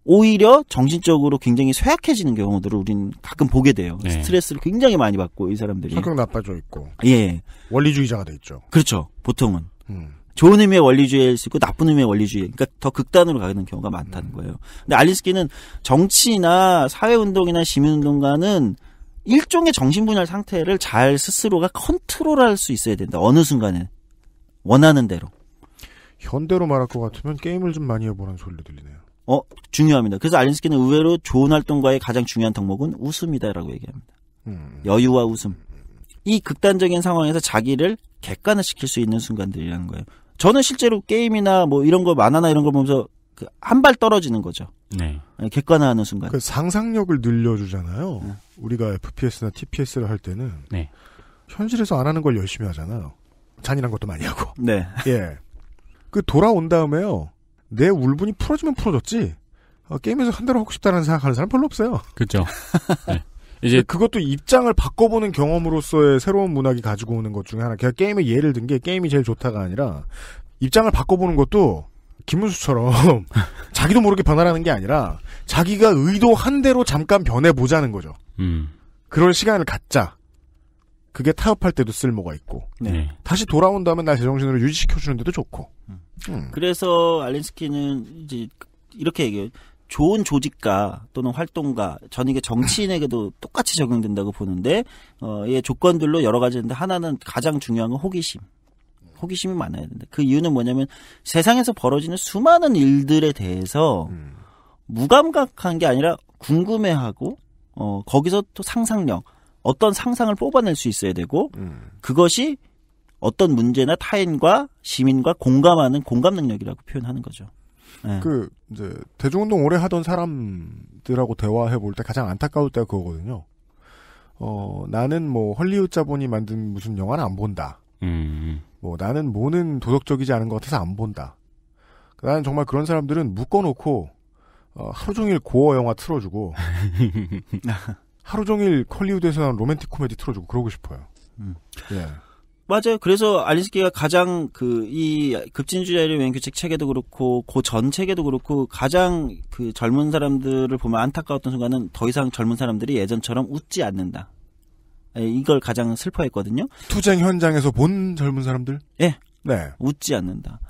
오히려 정신적으로 굉장히 쇠약해지는 경우들을 우린 가끔 보게 돼요. 네. 스트레스를 굉장히 많이 받고 이 사람들이 성격 나빠져 있고, 예, 원리주의자가 돼 있죠. 그렇죠. 보통은. 음. 좋은 의미의 원리주의일 수 있고 나쁜 의미의 원리주의. 그러니까 더 극단으로 가는 경우가 많다는 거예요. 근데 알린스키는 정치나 사회운동이나 시민운동가는 일종의 정신분열 상태를 잘 스스로가 컨트롤할 수 있어야 된다. 어느 순간에 원하는 대로. 현대로 말할 것 같으면 게임을 좀 많이 해보라는 소리도 들리네요. 어 중요합니다. 그래서 알린스키는 의외로 좋은 활동과의 가장 중요한 덕목은 웃음이다라고 얘기합니다. 음. 여유와 웃음. 이 극단적인 상황에서 자기를 객관화시킬 수 있는 순간들이라는 거예요. 저는 실제로 게임이나 뭐 이런 거 만화나 이런 걸 보면서 그 한 발 떨어지는 거죠. 네. 예, 객관화하는 순간. 그 상상력을 늘려주잖아요. 네. 우리가 FPS나 TPS를 할 때는 네. 현실에서 안 하는 걸 열심히 하잖아요. 잔인한 것도 많이 하고. 네. 예. 그 돌아온 다음에요. 내 울분이 풀어지면 풀어졌지. 어, 게임에서 한 대로 하고 싶다는 생각하는 사람 별로 없어요. 그렇죠. 네. 이제 그, 그것도 입장을 바꿔보는 경험으로서의 새로운 문학이 가지고 오는 것 중에 하나. 그가 게임의 예를 든 게 게임이 제일 좋다가 아니라 입장을 바꿔보는 것도 김문수처럼 자기도 모르게 변화라는 게 아니라 자기가 의도한 대로 잠깐 변해 보자는 거죠. 음. 그럴 시간을 갖자. 그게 타협할 때도 쓸모가 있고 네. 네. 다시 돌아온 다면에날 제정신으로 유지시켜 주는데도 좋고. 음. 음. 그래서 알린스키는 이제 이렇게 얘기해요. 좋은 조직가 또는 활동가 저는 이게 정치인에게도 똑같이 적용된다고 보는데 어, 이 예, 조건들로 여러 가지인데 하나는 가장 중요한 건 호기심. 호기심이 많아야 된다. 그 이유는 뭐냐면 세상에서 벌어지는 수많은 일들에 대해서 음. 무감각한 게 아니라 궁금해하고 어, 거기서 또 상상력 어떤 상상을 뽑아낼 수 있어야 되고 음. 그것이 어떤 문제나 타인과 시민과 공감하는 공감 능력이라고 표현하는 거죠. 네. 그 이제 대중운동 오래 하던 사람들하고 대화해 볼 때 가장 안타까울 때가 그거거든요. 어 나는 뭐 헐리우드 자본이 만든 무슨 영화는 안 본다. 음. 뭐 나는 뭐는 도덕적이지 않은 것 같아서 안 본다. 나는 정말 그런 사람들은 묶어놓고 어, 하루 종일 고어 영화 틀어주고 하루 종일 헐리우드에서 나 로맨틱 코미디 틀어주고 그러고 싶어요. 음. 예. 맞아요. 그래서 알리스키가 가장 그 이 급진주의를 위한 규칙 책에도 그렇고 그전 책에도 그렇고 가장 그 젊은 사람들을 보면 안타까웠던 순간은 더 이상 젊은 사람들이 예전처럼 웃지 않는다. 예, 이걸 가장 슬퍼했거든요. 투쟁 현장에서 본 젊은 사람들? 예. 네. 웃지 않는다.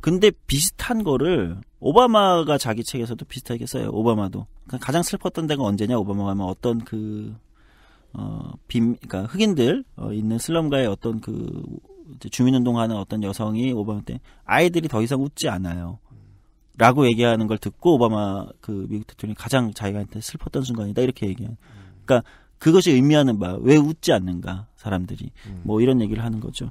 근데 비슷한 거를 오바마가 자기 책에서도 비슷하게 써요. 오바마도. 그러니까 가장 슬펐던 데가 언제냐? 오바마가 하면 어떤 그 어, 빈, 그러니까 흑인들 어, 있는 슬럼가의 어떤 그 주민운동하는 어떤 여성이 오바마때 아이들이 더 이상 웃지 않아요. 라고 얘기하는 걸 듣고 오바마 그 미국 대통령이 가장 자기한테 슬펐던 순간이다 이렇게 얘기한. 그러니까 그것이 의미하는 바 왜 웃지 않는가 사람들이 음. 뭐 이런 얘기를 하는 거죠.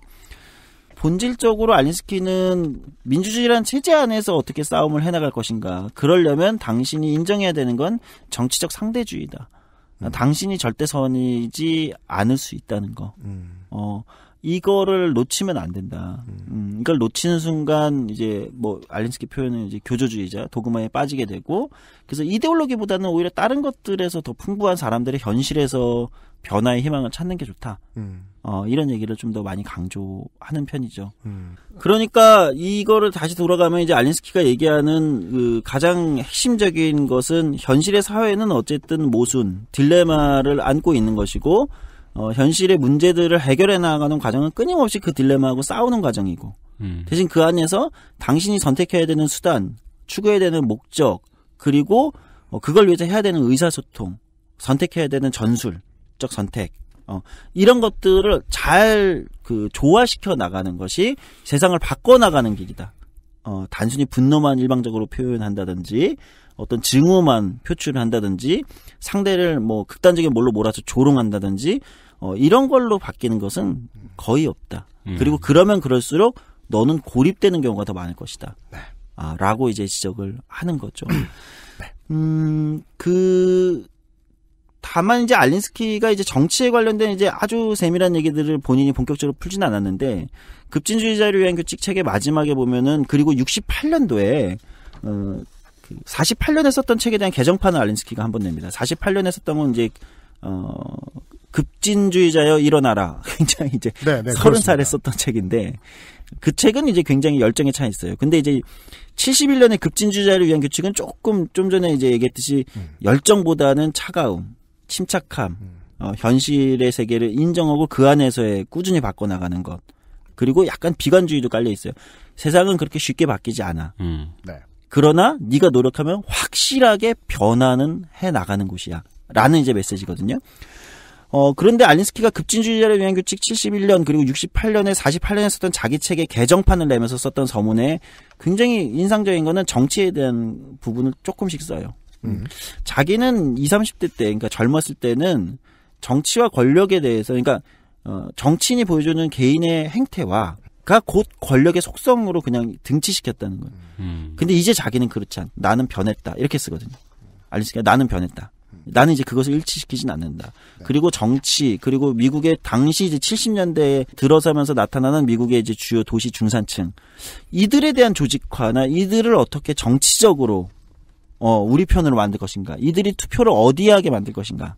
본질적으로 알린스키는 민주주의란 체제 안에서 어떻게 싸움을 해나갈 것인가. 그러려면 당신이 인정해야 되는 건 정치적 상대주의다. 음. 당신이 절대선이지 않을 수 있다는 거. 음. 어, 이거를 놓치면 안 된다. 음. 음, 이걸 놓치는 순간 이제 뭐 알린스키 표현은 이제 교조주의자 도그마에 빠지게 되고 그래서 이데올로기보다는 오히려 다른 것들에서 더 풍부한 사람들의 현실에서 변화의 희망을 찾는 게 좋다. 음. 어, 이런 얘기를 좀 더 많이 강조하는 편이죠. 음. 그러니까 이거를 다시 돌아가면 이제 알린스키가 얘기하는 그 가장 핵심적인 것은 현실의 사회는 어쨌든 모순, 딜레마를 안고 있는 것이고 어, 현실의 문제들을 해결해 나가는 과정은 끊임없이 그 딜레마하고 싸우는 과정이고 음. 대신 그 안에서 당신이 선택해야 되는 수단, 추구해야 되는 목적, 그리고 어, 그걸 위해서 해야 되는 의사소통, 선택해야 되는 전술 직업적 선택 어, 이런 것들을 잘 그 조화시켜 나가는 것이 세상을 바꿔 나가는 길이다. 어, 단순히 분노만 일방적으로 표현한다든지 어떤 증오만 표출 한다든지 상대를 뭐 극단적인 뭘로 몰아서 조롱한다든지 어, 이런 걸로 바뀌는 것은 거의 없다. 음. 그리고 그러면 그럴수록 너는 고립되는 경우가 더 많을 것이다. 네. 아, 라고 이제 지적을 하는 거죠. 네. 음, 그 다만 이제 알린스키가 이제 정치에 관련된 이제 아주 세밀한 얘기들을 본인이 본격적으로 풀진 않았는데 급진주의자를 위한 규칙 책의 마지막에 보면은 그리고 68년도에 어 48년에 그 썼던 책에 대한 개정판을 알린스키가 한 번 냅니다. 48년에 썼던 건 이제 어 급진주의자여 일어나라. 굉장히 이제 네, 네, 서른 살에 썼던 책인데 그 책은 이제 굉장히 열정에 차 있어요. 근데 이제 7 1년에 급진주의자를 위한 규칙은 조금 좀 전에 이제 얘기했듯이 음. 열정보다는 차가움, 침착함, 어, 현실의 세계를 인정하고 그 안에서의 꾸준히 바꿔나가는 것. 그리고 약간 비관주의도 깔려 있어요. 세상은 그렇게 쉽게 바뀌지 않아. 음. 네. 그러나 네가 노력하면 확실하게 변화는 해 나가는 곳이야. 라는 이제 메시지거든요. 어, 그런데 알린스키가 급진주의자를 위한 규칙 71년 그리고 68년에 48년에 썼던 자기 책의 개정판을 내면서 썼던 서문에 굉장히 인상적인 거는 정치에 대한 부분을 조금씩 써요. 음. 음. 자기는 20, 30대 때, 그러니까 젊었을 때는 정치와 권력에 대해서, 그러니까 어, 정치인이 보여주는 개인의 행태와 가곧 권력의 속성으로 그냥 등치시켰다는 거예요. 음. 음. 근데 이제 자기는 그렇지 않. 나는 변했다 이렇게 쓰거든요. 알겠습니가 나는 변했다. 나는 이제 그것을 일치시키진 않는다. 네. 그리고 정치, 그리고 미국의 당시 이제 70년대에 들어서면서 나타나는 미국의 이제 주요 도시 중산층 이들에 대한 조직화나 이들을 어떻게 정치적으로 어, 우리 편으로 만들 것인가? 이들이 투표를 어디에 하게 만들 것인가?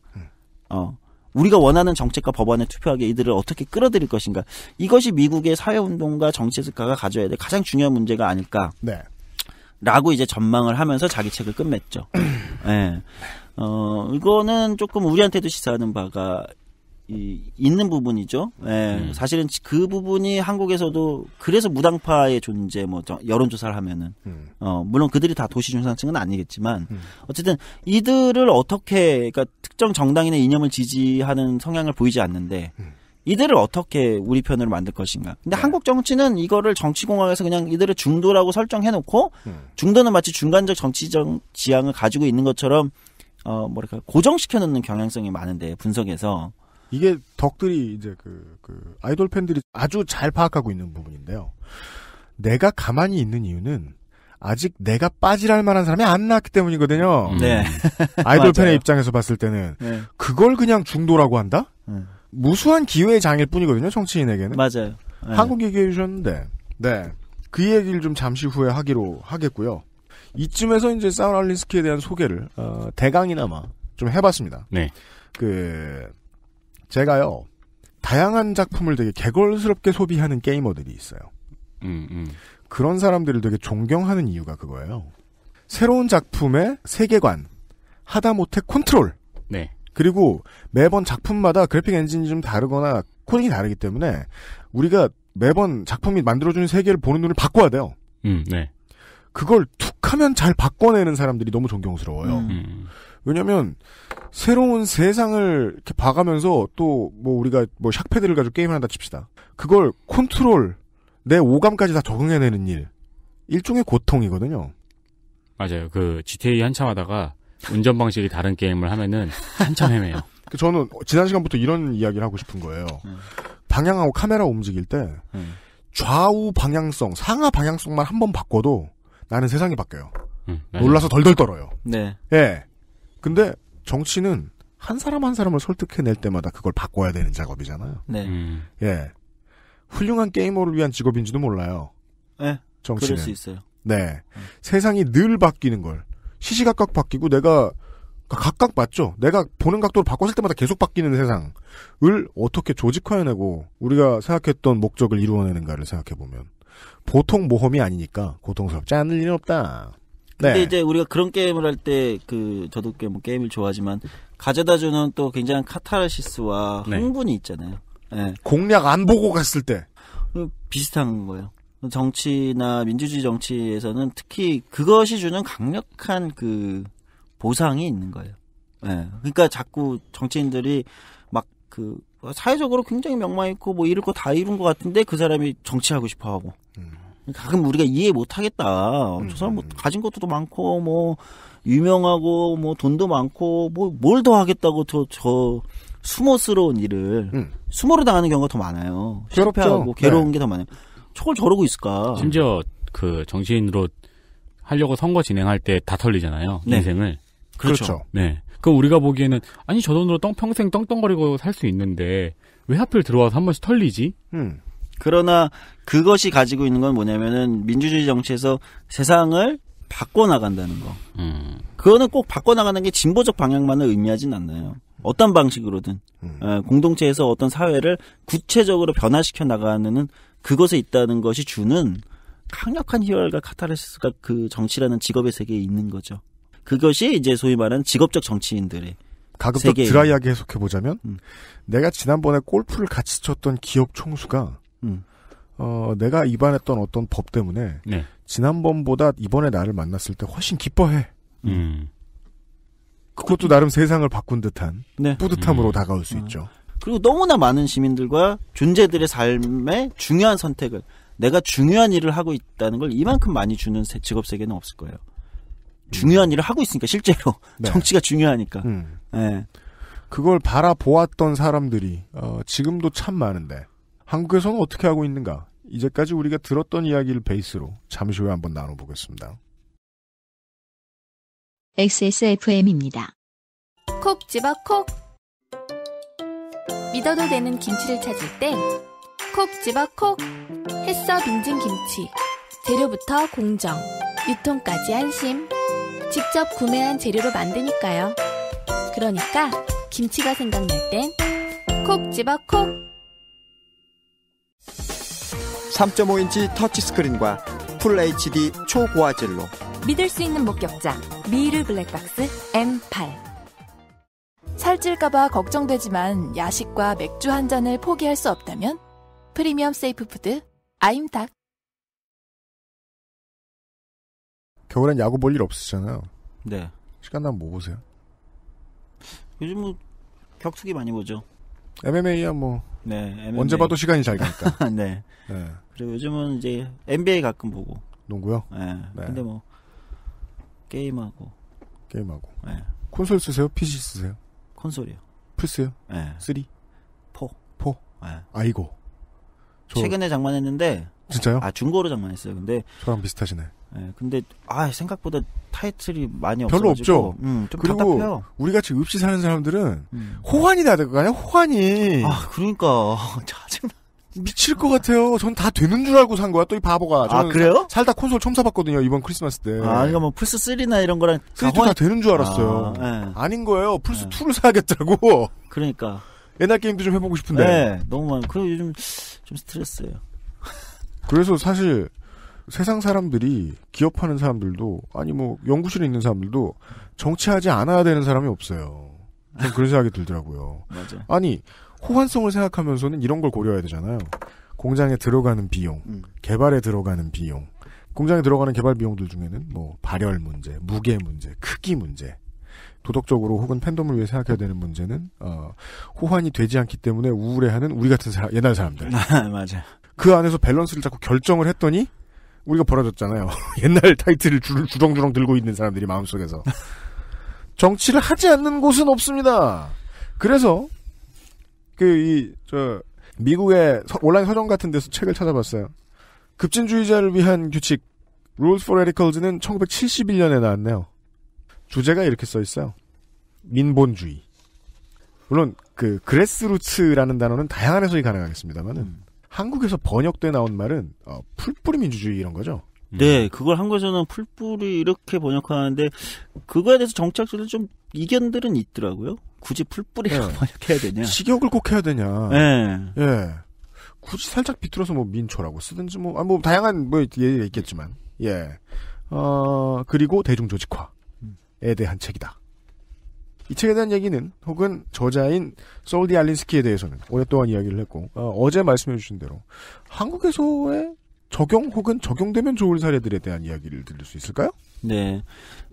어, 우리가 원하는 정책과 법안에 투표하게 이들을 어떻게 끌어들일 것인가? 이것이 미국의 사회운동과 정치학가가 가져야 될 가장 중요한 문제가 아닐까? 네. 라고 이제 전망을 하면서 자기 책을 끝맺죠. 예. 네. 어, 이거는 조금 우리한테도 시사하는 바가 이, 있는 부분이죠. 예, 음. 사실은 그 부분이 한국에서도 그래서 무당파의 존재, 뭐 여론조사를 하면은 음. 어, 물론 그들이 다 도시중산층은 아니겠지만 음. 어쨌든 이들을 어떻게 그니까 특정 정당이나 이념을 지지하는 성향을 보이지 않는데 음. 이들을 어떻게 우리 편으로 만들 것인가. 근데 네. 한국 정치는 이거를 정치공학에서 그냥 이들을 중도라고 설정해놓고 중도는 마치 중간적 정치적 지향을 가지고 있는 것처럼 어 뭐랄까 고정시켜 놓는 경향성이 많은데 분석에서 이게 덕들이 이제 그, 그 아이돌 팬들이 아주 잘 파악하고 있는 부분인데요. 내가 가만히 있는 이유는 아직 내가 빠질할 만한 사람이 안 나왔기 때문이거든요. 음. 네. 아이돌 팬의 입장에서 봤을 때는 네. 그걸 그냥 중도라고 한다? 네. 무수한 기회의 장일 뿐이거든요. 정치인에게는. 맞아요. 네. 한국 얘기해 주셨는데, 네. 그 얘기를 좀 잠시 후에 하기로 하겠고요. 이쯤에서 이제 사울 알린스키에 대한 소개를 어, 대강이나마 좀 해봤습니다. 네. 그 제가요 다양한 작품을 되게 개걸스럽게 소비하는 게이머들이 있어요. 음, 음. 그런 사람들을 되게 존경하는 이유가 그거예요. 새로운 작품의 세계관, 하다못해 컨트롤. 네. 그리고 매번 작품마다 그래픽 엔진이 좀 다르거나 코딩이 다르기 때문에 우리가 매번 작품이 만들어주는 세계를 보는 눈을 바꿔야 돼요. 음, 네. 그걸 툭 하면 잘 바꿔내는 사람들이 너무 존경스러워요. 음, 음. 왜냐면 하 새로운 세상을 이렇게 봐가면서 또 뭐 우리가 뭐 샥패드를 가지고 게임을 한다 칩시다. 그걸 컨트롤 내 오감까지 다 적응해내는 일 일종의 고통이거든요. 맞아요. 그 GTA 한참 하다가 운전 방식이 다른 게임을 하면은 한참 헤매요. 그 저는 지난 시간부터 이런 이야기를 하고 싶은 거예요. 음. 방향하고 카메라 움직일 때 음. 좌우 방향성, 상하 방향성만 한 번 바꿔도 나는 세상이 바뀌어요. 음, 놀라서 덜덜 떨어요. 네. 예. 근데 정치는 한 사람 한 사람을 설득해낼 때마다 그걸 바꿔야 되는 작업이잖아요. 네. 음. 예. 훌륭한 게이머를 위한 직업인지도 몰라요. 네. 정치는. 그럴 수 있어요. 네. 음. 세상이 늘 바뀌는 걸 시시각각 바뀌고 내가 각각 맞죠. 내가 보는 각도를 바꿨을 때마다 계속 바뀌는 세상을 어떻게 조직화해내고 우리가 생각했던 목적을 이루어내는가를 생각해보면 보통 모험이 아니니까 고통스럽지 않을 일은 없다. 근데 네. 이제 우리가 그런 게임을 할 때 그 저도 게임, 뭐 게임을 좋아하지만 가져다주는 또 굉장한 카타르시스와 네. 흥분이 있잖아요. 네. 공략 안 보고 갔을 때 비슷한 거예요. 정치나 민주주의 정치에서는 특히 그것이 주는 강력한 그 보상이 있는 거예요. 네. 그러니까 자꾸 정치인들이 막 그 사회적으로 굉장히 명망 있고 뭐 이럴 거 다 이룬 것 같은데 그 사람이 정치하고 싶어하고 음. 그러니까 가끔 우리가 이해 못하겠다. 음. 저 사람 뭐 음. 가진 것도 많고 뭐 유명하고 뭐 돈도 많고 뭐 뭘 더 하겠다고 저저 수모스러운 일을 음. 수모로 당하는 경우가 더 많아요. 그렇죠. 실패하고 뭐 괴로운 네. 게더 많아요. 저걸 저러고 있을까? 심지어 그정신으로 하려고 선거 진행할 때 다 털리잖아요. 네. 인생을. 그렇죠. 그렇죠. 네. 그 우리가 보기에는 아니 저 돈으로 떵 평생 떵떵거리고 살 수 있는데 왜 하필 들어와서 한 번씩 털리지? 음. 그러나 그것이 가지고 있는 건 뭐냐면은 민주주의 정치에서 세상을 바꿔 나간다는 거. 음. 그거는 꼭 바꿔 나가는 게 진보적 방향만을 의미하진 않나요? 어떤 방식으로든 음. 예, 공동체에서 어떤 사회를 구체적으로 변화시켜 나가는 그것에 있다는 것이 주는 강력한 희열과 카타르시스가 그 정치라는 직업의 세계에 있는 거죠. 그것이 이제 소위 말하는 직업적 정치인들의 가급적 세계에 드라이하게 해석해 보자면 음. 내가 지난번에 골프를 같이 쳤던 기업 총수가 어, 내가 입안했던 어떤 법 때문에 네. 지난번보다 이번에 나를 만났을 때 훨씬 기뻐해. 음. 그것도 나름 세상을 바꾼 듯한 네. 뿌듯함으로 음. 다가올 수 음. 있죠. 그리고 너무나 많은 시민들과 존재들의 삶의 중요한 선택을 내가 중요한 일을 하고 있다는 걸 이만큼 많이 주는 직업 세계는 없을 거예요. 음. 중요한 일을 하고 있으니까 실제로 네. 정치가 중요하니까. 음. 네. 그걸 바라보았던 사람들이 어, 지금도 참 많은데 한국에서는 어떻게 하고 있는가 이제까지 우리가 들었던 이야기를 베이스로 잠시 후에 한번 나눠보겠습니다. XSFM입니다. 콕 집어 콕! 믿어도 되는 김치를 찾을 땐 콕 집어 콕! 햇서 빙진 김치. 재료부터 공정, 유통까지 안심. 직접 구매한 재료로 만드니까요. 그러니까 김치가 생각날 땐 콕 집어 콕! 3.5인치 터치스크린과 풀 HD 초고화질로 믿을 수 있는 목격자 미르 블랙박스 M8 살찔까봐 걱정되지만 야식과 맥주 한 잔을 포기할 수 없다면 프리미엄 세이프푸드 아임닭 겨울엔 야구 볼 일 없으시잖아요. 네. 시간 나면 뭐 보세요? 요즘은 뭐 격투기 많이 보죠. MMA야 뭐. 네. MMA. 언제 봐도 시간이 잘 가니까. 네. 네. 그리고 요즘은 이제 NBA 가끔 보고. 농구요? 네. 네. 근데 뭐 게임하고. 게임하고. 네. 콘솔 쓰세요? PC 쓰세요? 콘솔이요. 플스요? 네. 3? 4. 4? 네. 아이고. 최근에 장만했는데 진짜요? 아 중고로 장만했어요. 근데 저랑 비슷하시네. 예. 근데 아 생각보다 타이틀이 많이 없어 별로 없죠. 음, 좀 그리고 답답해요. 우리 같이 읍시 사는 사람들은 음. 호환이 다될거 아니야? 호환이. 아 그러니까 짜증 미칠 것 같아요. 전 다 되는 줄 알고 산 거야. 또 이 바보가. 아 그래요? 살다 콘솔 처음 사봤거든요. 이번 크리스마스 때. 아 이거 그러니까 뭐 플스 3나 이런 거랑 플스2다 되는 줄 알았어요. 아, 네. 닌 거예요. 플스 2를 사야겠다고. 그러니까. 옛날 게임도 좀 해보고 싶은데. 네, 너무 많아. 요 그리고 요즘 좀 스트레스예요. 그래서 사실 세상 사람들이 기업하는 사람들도 아니 뭐 연구실에 있는 사람들도 정치하지 않아야 되는 사람이 없어요. 좀 그런 생각이 들더라고요. 맞아. 아니 호환성을 생각하면서는 이런 걸 고려해야 되잖아요. 공장에 들어가는 비용, 음. 개발에 들어가는 비용, 공장에 들어가는 개발 비용들 중에는 뭐 발열 문제, 무게 문제, 크기 문제, 도덕적으로 혹은 팬덤을 위해 생각해야 되는 문제는 어, 호환이 되지 않기 때문에 우울해하는 우리 같은 사람, 옛날 사람들. 맞아. 그 안에서 밸런스를 자꾸 결정을 했더니 우리가 벌어졌잖아요. 옛날 타이틀을 주렁주렁 들고 있는 사람들이 마음속에서. 정치를 하지 않는 곳은 없습니다. 그래서, 그, 이, 저, 미국의 온라인 서점 같은 데서 책을 찾아봤어요. 급진주의자를 위한 규칙, Rules for Radicals는 1971년에 나왔네요. 주제가 이렇게 써 있어요. 민본주의. 물론, 그, 그레스루츠라는 단어는 다양한 해석이 가능하겠습니다만은. 음. 한국에서 번역돼 나온 말은 어, 풀뿌리 민주주의 이런 거죠. 네, 음. 그걸 한국에서는 풀뿌리 이렇게 번역하는데 그거에 대해서 정착적으로 좀 이견들은 있더라고요. 굳이 풀뿌리라고 네. 번역해야 되냐? 식욕을 꼭 해야 되냐? 네. 예. 굳이 살짝 비틀어서 뭐 민초라고 쓰든지 뭐, 아, 뭐, 다양한 뭐, 예가 있겠지만. 예. 어, 그리고 대중조직화에 대한 책이다. 이 책에 대한 얘기는 혹은 저자인 울디 알린스키에 대해서는 오랫동안 이야기를 했고 어, 제 말씀해 주신 대로 한국에서의 적용 혹은 적용되면 좋을 사례들에 대한 이야기를 들을 수 있을까요? 네.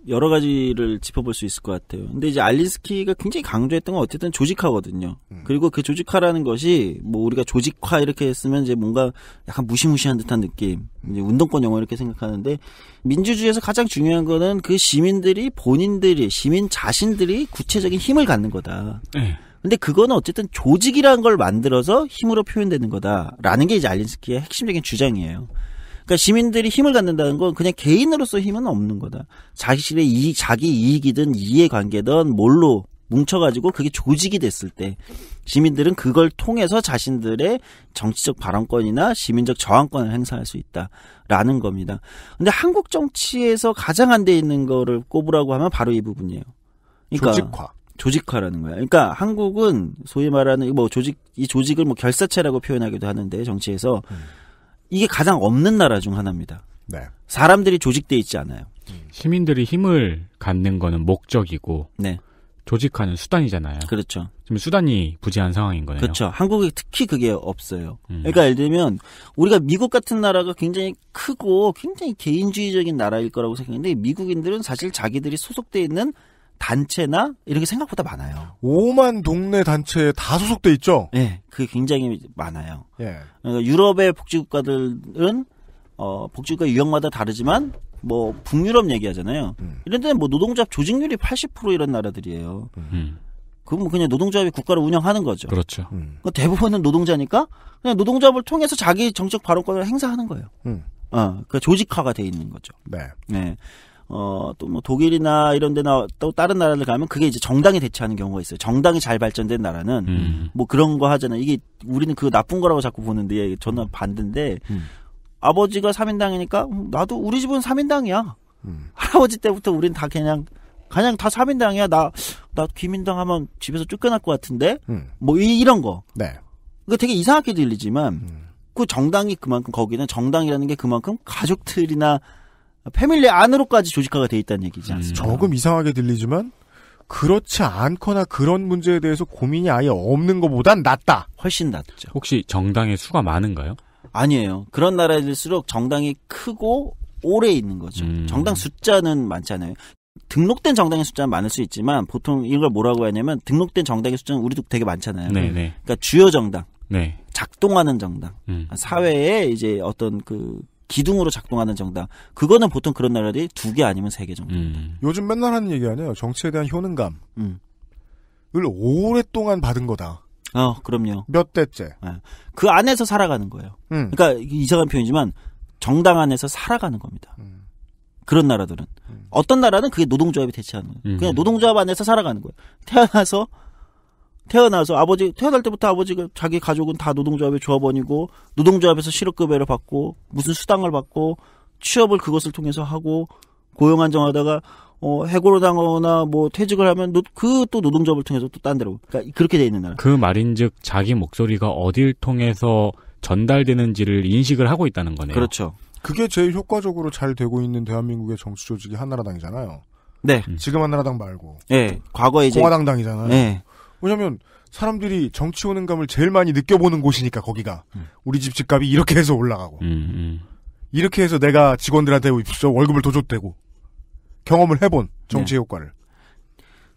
여러 가지를 짚어볼 수 있을 것 같아요. 근데 이제 알린스키가 굉장히 강조했던 건 어쨌든 조직화거든요. 음. 그리고 그 조직화라는 것이 뭐 우리가 조직화 이렇게 쓰면 이제 뭔가 약간 무시무시한 듯한 느낌, 이제 운동권 영어 이렇게 생각하는데 민주주의에서 가장 중요한 거는 그 시민들이 본인들이 시민 자신들이 구체적인 힘을 갖는 거다. 네. 근데 그거는 어쨌든 조직이라는 걸 만들어서 힘으로 표현되는 거다라는 게 이제 알린스키의 핵심적인 주장이에요. 그러니까 시민들이 힘을 갖는다는 건 그냥 개인으로서 힘은 없는 거다. 자신의 이익, 자기 이익이든 이해관계든 뭘로 뭉쳐가지고 그게 조직이 됐을 때 시민들은 그걸 통해서 자신들의 정치적 발언권이나 시민적 저항권을 행사할 수 있다라는 겁니다. 근데 한국 정치에서 가장 안 돼 있는 거를 꼽으라고 하면 바로 이 부분이에요. 그러니까 조직화. 조직화라는 거야. 그러니까 한국은 소위 말하는 뭐 조직 이 조직을 뭐 결사체라고 표현하기도 하는데 정치에서 음. 이게 가장 없는 나라 중 하나입니다. 네. 사람들이 조직돼 있지 않아요. 시민들이 힘을 갖는 거는 목적이고 네. 조직하는 수단이잖아요. 그렇죠. 지금 수단이 부재한 상황인 거예요. 그렇죠. 한국에 특히 그게 없어요. 음. 그러니까 예를 들면 우리가 미국 같은 나라가 굉장히 크고 굉장히 개인주의적인 나라일 거라고 생각했는데 미국인들은 사실 자기들이 소속돼 있는 단체나 이런 게 생각보다 많아요. 5만 동네 단체에 다 소속돼 있죠. 네, 그게 굉장히 많아요. 예. 그러니까 유럽의 복지국가들은 어, 복지국가 유형마다 다르지만 뭐 북유럽 얘기하잖아요. 음. 이런 데는 뭐노동조 조직률이 80% 이런 나라들이에요. 음. 음. 그뭐 그냥 노동조합이 국가를 운영하는 거죠. 그렇죠. 음. 그러니까 대부분은 노동자니까 그냥 노동조합을 통해서 자기 정책 발언권을 행사하는 거예요. 음. 어, 그 조직화가 돼 있는 거죠. 네. 네. 어, 또 뭐 독일이나 이런 데나 또 다른 나라를 가면 그게 이제 정당이 대체하는 경우가 있어요. 정당이 잘 발전된 나라는 음. 뭐 그런 거 하잖아요. 이게 우리는 그 나쁜 거라고 자꾸 보는데 저는 음. 반대인데 음. 아버지가 3인당이니까 음, 나도 우리 집은 3인당이야. 음. 할아버지 때부터 우린 다 그냥 그냥 다 3인당이야. 나, 나 귀민당 하면 집에서 쫓겨날 것 같은데? 음. 뭐 이, 런 거. 네. 그 되게 이상하게 들리지만 그 정당이 그만큼 거기는 정당이라는 게 그만큼 가족들이나 패밀리 안으로까지 조직화가 돼 있다는 얘기지 음. 않습니까? 음. 조금 이상하게 들리지만 그렇지 않거나 그런 문제에 대해서 고민이 아예 없는 것보단 낫다. 훨씬 낫죠. 혹시 정당의 수가 많은가요? 아니에요. 그런 나라일수록 정당이 크고 오래 있는 거죠. 음. 정당 숫자는 많잖아요. 등록된 정당의 숫자는 많을 수 있지만 보통 이걸 뭐라고 하냐면 등록된 정당의 숫자는 우리도 되게 많잖아요. 네네. 네. 그러니까 주요 정당, 네. 작동하는 정당, 음. 사회에 이제 어떤 그 기둥으로 작동하는 정당. 그거는 보통 그런 나라들이 두 개 아니면 세 개 정도. 음. 요즘 맨날 하는 얘기 아니에요. 정치에 대한 효능감을 음. 오랫동안 받은 거다. 어, 그럼요. 몇 대째. 네. 그 안에서 살아가는 거예요. 음. 그러니까 이상한 표현이지만 정당 안에서 살아가는 겁니다. 음. 그런 나라들은 음. 어떤 나라는 그게 노동조합이 대체하는 거예요. 그냥 노동조합 안에서 살아가는 거예요. 태어나서 태어나서 아버지 태어날 때부터 아버지가 자기 가족은 다 노동조합의 조합원이고 노동조합에서 실업급여를 받고 무슨 수당을 받고 취업을 그것을 통해서 하고 고용 안정하다가 어, 해고로 당하거나 뭐 퇴직을 하면 그또 노동조합을 통해서 또딴 데로 그러니까 그렇게 돼 있는 나라. 그 말인즉 자기 목소리가 어딜 통해서 전달되는지를 인식을 하고 있다는 거네요. 그렇죠. 그게 제일 효과적으로 잘 되고 있는 대한민국의 정치 조직이 한나라당이잖아요. 네. 음. 지금 한나라당 말고. 네. 과거에 이제 공화당당이잖아요. 네. 왜냐면 사람들이 정치 오는감을 제일 많이 느껴보는 곳이니까 거기가 음. 우리 집 집값이 이렇게 해서 올라가고 음, 음. 이렇게 해서 내가 직원들한테 월급을 도 줬대고 경험을 해본 정치 네. 효과를.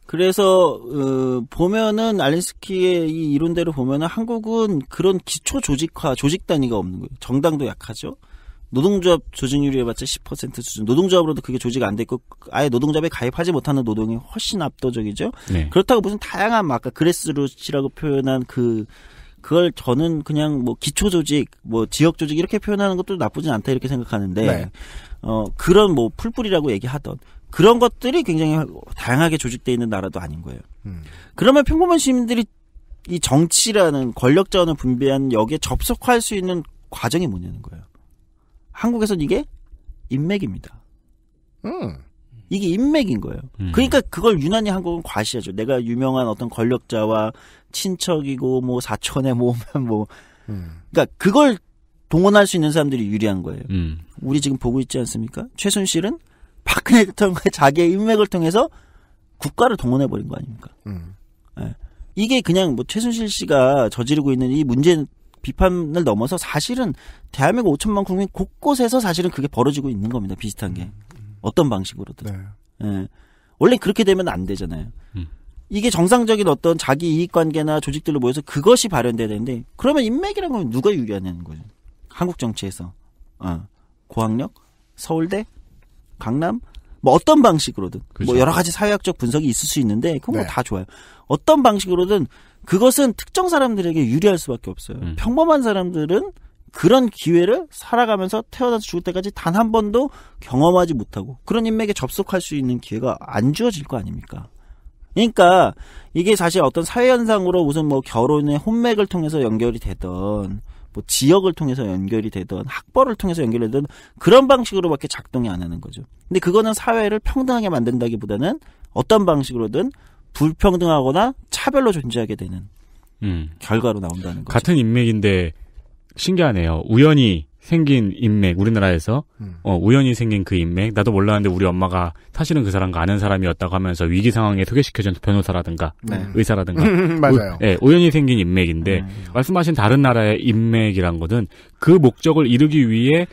그래서 어, 보면은 알린스키의 이 이론대로 보면은 한국은 그런 기초 조직화 조직 단위가 없는 거예요. 정당도 약하죠. 노동조합 조직률이 해봤자 10% 수준. 노동조합으로도 그게 조직 안 됐고 아예 노동조합에 가입하지 못하는 노동이 훨씬 압도적이죠. 네. 그렇다고 무슨 다양한 아까 그레스루치라고 표현한 그 그걸 저는 그냥 뭐 기초 조직, 뭐 지역 조직 이렇게 표현하는 것도 나쁘진 않다 이렇게 생각하는데 네. 어 그런 뭐 풀뿌리라고 얘기하던 그런 것들이 굉장히 다양하게 조직되어 있는 나라도 아닌 거예요. 음. 그러면 평범한 시민들이 이 정치라는 권력 자원을 분배한 역에 접속할 수 있는 과정이 뭐냐는 거예요. 한국에서는 이게 인맥입니다. 음. 이게 인맥인 거예요. 음. 그러니까 그걸 유난히 한국은 과시하죠. 내가 유명한 어떤 권력자와 친척이고 뭐 사촌에 모으면 뭐 음. 그러니까 그걸 동원할 수 있는 사람들이 유리한 거예요. 음. 우리 지금 보고 있지 않습니까? 최순실은 박근혜 대통령의 자기의 인맥을 통해서 국가를 동원해 버린 거 아닙니까? 네. 이게 그냥 뭐 최순실 씨가 저지르고 있는 이 문제 비판을 넘어서 사실은 대한민국 5천만 국민 곳곳에서 사실은 그게 벌어지고 있는 겁니다. 비슷한 게. 음. 어떤 방식으로든. 네. 예. 원래 그렇게 되면 안 되잖아요. 음. 이게 정상적인 어떤 자기 이익 관계나 조직들로 모여서 그것이 발현돼야 되는데 그러면 인맥이라는 건 누가 유리하냐는 거죠. 한국 정치에서 어. 고학력, 서울대, 강남 뭐 어떤 방식으로든 뭐 그렇죠. 뭐 여러 가지 사회학적 분석이 있을 수 있는데 그건 뭐 네. 뭐다 좋아요. 어떤 방식으로든 그것은 특정 사람들에게 유리할 수밖에 없어요. 음. 평범한 사람들은 그런 기회를 살아가면서 태어나서 죽을 때까지 단 한 번도 경험하지 못하고 그런 인맥에 접속할 수 있는 기회가 안 주어질 거 아닙니까? 그러니까 이게 사실 어떤 사회 현상으로 무슨 뭐 결혼의 혼맥을 통해서 연결이 되던 뭐 지역을 통해서 연결이 되던 학벌을 통해서 연결되던 이 그런 방식으로밖에 작동이 안 하는 거죠. 근데 그거는 사회를 평등하게 만든다기보다는 어떤 방식으로든 불평등하거나 차별로 존재하게 되는 음. 결과로 나온다는 거죠. 같은 인맥인데 신기하네요. 우연히 생긴 인맥 우리나라에서 음. 어, 우연히 생긴 그 인맥 나도 몰랐는데 우리 엄마가 사실은 그 사람과 아는 사람이었다고 하면서 위기 상황에 소개시켜준 변호사라든가 네. 의사라든가 맞아요. 우, 네, 우연히 생긴 인맥인데 음, 음. 말씀하신 다른 나라의 인맥이란 것은 그 목적을 이루기 위해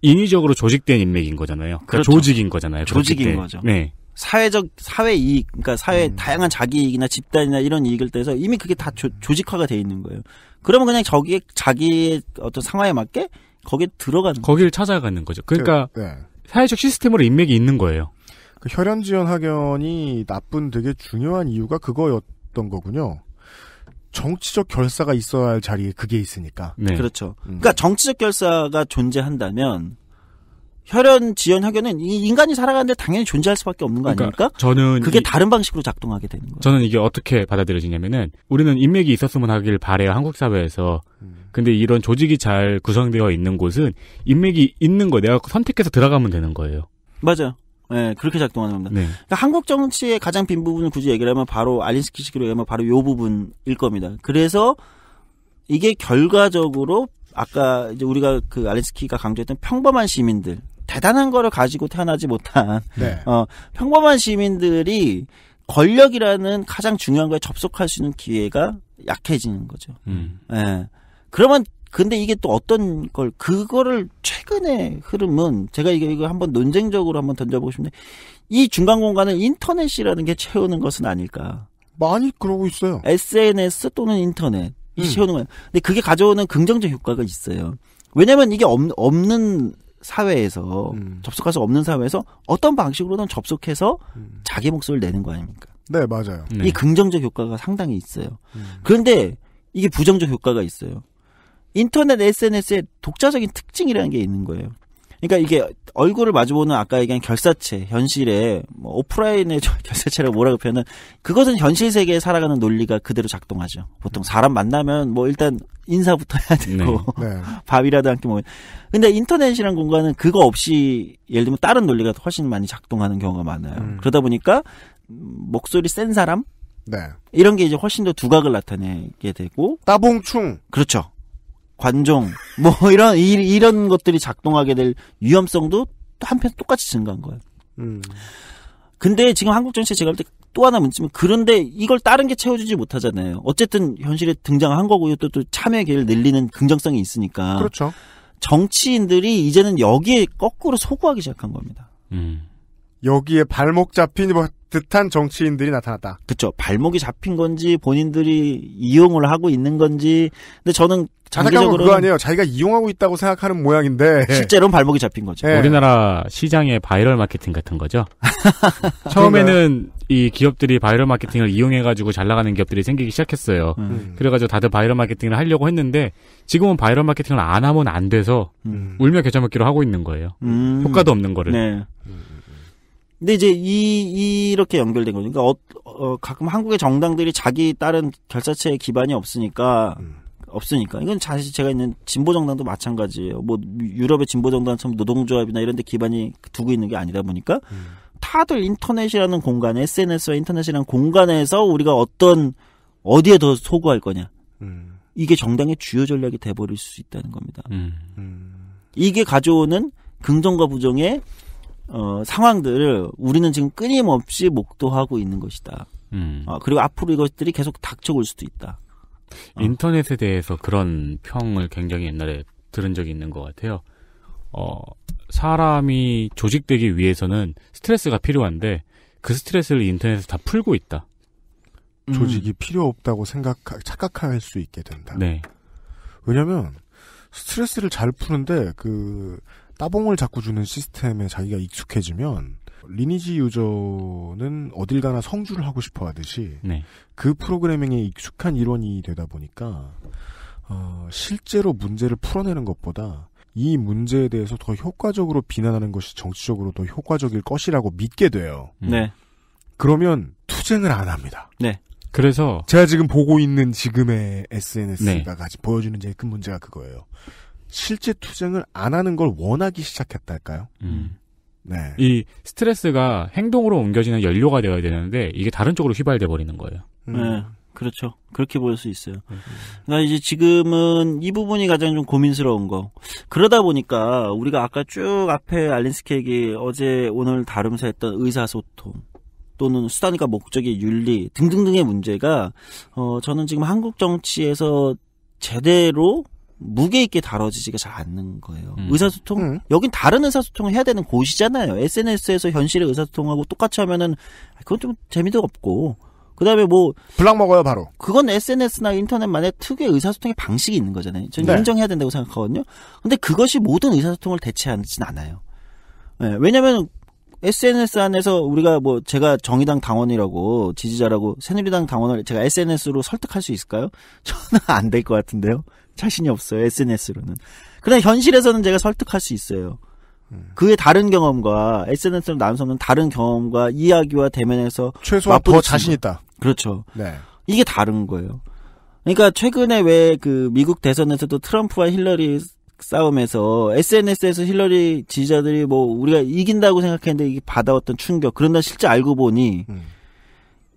인위적으로 조직된 인맥인 거잖아요. 그러니까 그렇죠. 그러니 조직인 거잖아요. 조직인 거죠. 네. 사회적 사회 이익 그러니까 사회 음. 다양한 자기 이익이나 집단이나 이런 이익을 떼서 이미 그게 다 조, 조직화가 돼 있는 거예요. 그러면 그냥 저기에 자기의 어떤 상황에 맞게 거기에 들어가는 거기를 찾아가는 거죠. 그러니까 그, 네. 사회적 시스템으로 인맥이 있는 거예요. 그 혈연 지연 학연이 나쁜 되게 중요한 이유가 그거였던 거군요. 정치적 결사가 있어야 할 자리에 그게 있으니까. 네. 그렇죠. 음. 그러니까 정치적 결사가 존재한다면 혈연, 지연, 혈연은 인간이 살아가는데 당연히 존재할 수밖에 없는 거 그러니까 아닙니까? 저는 그게 이, 다른 방식으로 작동하게 되는 거예요. 저는 이게 어떻게 받아들여지냐면은 우리는 인맥이 있었으면 하길 바래요 한국 사회에서. 음. 근데 이런 조직이 잘 구성되어 있는 곳은 인맥이 있는 거 내가 선택해서 들어가면 되는 거예요. 맞아요. 네, 그렇게 작동하는 겁니다. 네. 그러니까 한국 정치의 가장 빈 부분을 굳이 얘기 하면 바로 알린스키식으로 얘기하면 바로 요 부분일 겁니다. 그래서 이게 결과적으로 아까 이제 우리가 그 알린스키가 강조했던 평범한 시민들 대단한 거를 가지고 태어나지 못한 네. 어, 평범한 시민들이 권력이라는 가장 중요한 거에 접속할 수 있는 기회가 약해지는 거죠. 음. 예. 그러면 근데 이게 또 어떤 걸 그거를 최근의 흐름은 제가 이거 이거 한번 논쟁적으로 한번 던져보고 싶은데 이 중간 공간을 인터넷이라는 게 채우는 것은 아닐까? 많이 그러고 있어요. SNS 또는 인터넷 이 음. 채우는 거예요. 근데 그게 가져오는 긍정적 효과가 있어요. 왜냐면 이게 없, 없는 사회에서 음. 접속할 수 없는 사회에서 어떤 방식으로든 접속해서 음. 자기 목소리를 내는 거 아닙니까? 네, 맞아요. 네. 이 긍정적 효과가 상당히 있어요. 음. 그런데 이게 부정적 효과가 있어요. 인터넷 SNS의 독자적인 특징이라는 게 있는 거예요. 그러니까 이게 얼굴을 마주보는 아까 얘기한 결사체, 현실의 뭐 오프라인의 결사체라고 뭐라고 표현은 그것은 현실 세계에 살아가는 논리가 그대로 작동하죠. 보통 사람 만나면 뭐 일단 인사부터 해야 되고 네. 네. 밥이라도 함께 먹 근데 인터넷이란 공간은 그거 없이 예를 들면 다른 논리가 훨씬 많이 작동하는 경우가 많아요. 음. 그러다 보니까 목소리 센 사람 네. 이런 게 이제 훨씬 더 두각을 나타내게 되고 따봉충 그렇죠. 관종 뭐 이런 이, 런 것들이 작동하게 될 위험성도 또 한편 똑같이 증가한 거예요. 음. 근데 지금 한국 정치 제가 볼 때 또 하나 문제는 그런데 이걸 다른 게 채워주지 못하잖아요. 어쨌든 현실에 등장한 거고요. 또, 또 참여 의 계를 늘리는 긍정성이 있으니까. 그렇죠. 정치인들이 이제는 여기에 거꾸로 소구하기 시작한 겁니다. 음. 여기에 발목 잡힌 뭐 듯한 정치인들이 나타났다. 그렇죠. 발목이 잡힌 건지 본인들이 이용을 하고 있는 건지. 근데 저는 장기적으로 아, 그거 아니에요. 자기가 이용하고 있다고 생각하는 모양인데 실제로는 발목이 잡힌 거죠. 네. 우리나라 시장의 바이럴 마케팅 같은 거죠. 처음에는 이 기업들이 바이럴 마케팅을 이용해가지고 잘 나가는 기업들이 생기기 시작했어요. 음. 음. 그래가지고 다들 바이럴 마케팅을 하려고 했는데 지금은 바이럴 마케팅을 안 하면 안 돼서 음. 울며 겨자 먹기로 하고 있는 거예요. 음. 효과도 없는 거를. 네. 음. 근데 이제 이, 이렇게 연결된 거죠까 그러니까 어, 어, 가끔 한국의 정당들이 자기 다른 결사체에 기반이 없으니까 음. 없으니까 이건 사실 제가 있는 진보 정당도 마찬가지예요. 뭐 유럽의 진보 정당처럼 노동조합이나 이런데 기반이 두고 있는 게 아니다 보니까 음. 다들 인터넷이라는 공간, SNS와 인터넷이라는 공간에서 우리가 어떤 어디에 더 소구할 거냐. 음. 이게 정당의 주요 전략이 돼버릴 수 있다는 겁니다. 음. 음. 이게 가져오는 긍정과 부정의 어, 상황들을 우리는 지금 끊임없이 목도하고 있는 것이다. 음. 어, 그리고 앞으로 이것들이 계속 닥쳐올 수도 있다. 어. 인터넷에 대해서 그런 평을 굉장히 옛날에 들은 적이 있는 것 같아요. 어, 사람이 조직되기 위해서는 스트레스가 필요한데 그 스트레스를 인터넷에서 다 풀고 있다. 음. 조직이 필요 없다고 생각 착각할 수 있게 된다. 네. 왜냐면 스트레스를 잘 푸는데 그 따봉을 자꾸 주는 시스템에 자기가 익숙해지면 리니지 유저는 어딜 가나 성주를 하고 싶어 하듯이 네. 그 프로그래밍에 익숙한 일원이 되다 보니까 어, 실제로 문제를 풀어내는 것보다 이 문제에 대해서 더 효과적으로 비난하는 것이 정치적으로 더 효과적일 것이라고 믿게 돼요. 음. 네. 그러면 투쟁을 안 합니다. 네. 그래서 제가 지금 보고 있는 지금의 SNS가 네. 가이 보여주는 제일 큰 문제가 그거예요. 실제 투쟁을 안 하는 걸 원하기 시작했달까요? 음. 음. 네. 이 스트레스가 행동으로 옮겨지는 연료가 되어야 되는데 이게 다른 쪽으로 휘발돼 버리는 거예요. 음. 네. 그렇죠. 그렇게 보일 수 있어요. 그러니까 이제 지금은 이 부분이 가장 좀 고민스러운 거. 그러다 보니까 우리가 아까 쭉 앞에 알린스케에게 어제 오늘 다루면서 했던 의사소통 또는 수단과 목적의 윤리 등등등의 문제가 어 저는 지금 한국 정치에서 제대로 무게 있게 다뤄지지가 잘 않는 거예요. 음. 의사소통 음. 여긴 다른 의사소통을 해야 되는 곳이잖아요. SNS에서 현실의 의사소통하고 똑같이 하면은 아, 그건 좀 재미도 없고 그다음에 뭐 블락 먹어요 바로. 그건 SNS나 인터넷만의 특유의 의사소통의 방식이 있는 거잖아요. 저는 네. 인정해야 된다고 생각하거든요. 근데 그것이 모든 의사소통을 대체하진 않아요. 네, 왜냐면 SNS 안에서 우리가 뭐 제가 정의당 당원이라고 지지자라고 새누리당 당원을 제가 SNS로 설득할 수 있을까요? 저는 안 될 것 같은데요. 자신이 없어요. SNS로는. 그러나 현실에서는 제가 설득할 수 있어요. 그의 다른 경험과 SNS로 남성수없 다른 경험과 이야기와 대면에서 최소한 더 자신 있다. 그렇죠. 네. 이게 다른 거예요. 그러니까 최근에 왜 그 미국 대선에서도 트럼프와 힐러리 싸움에서 SNS에서 힐러리 지지자들이 뭐 우리가 이긴다고 생각했는데 이게 받아왔던 충격 그런데 실제 알고 보니 음.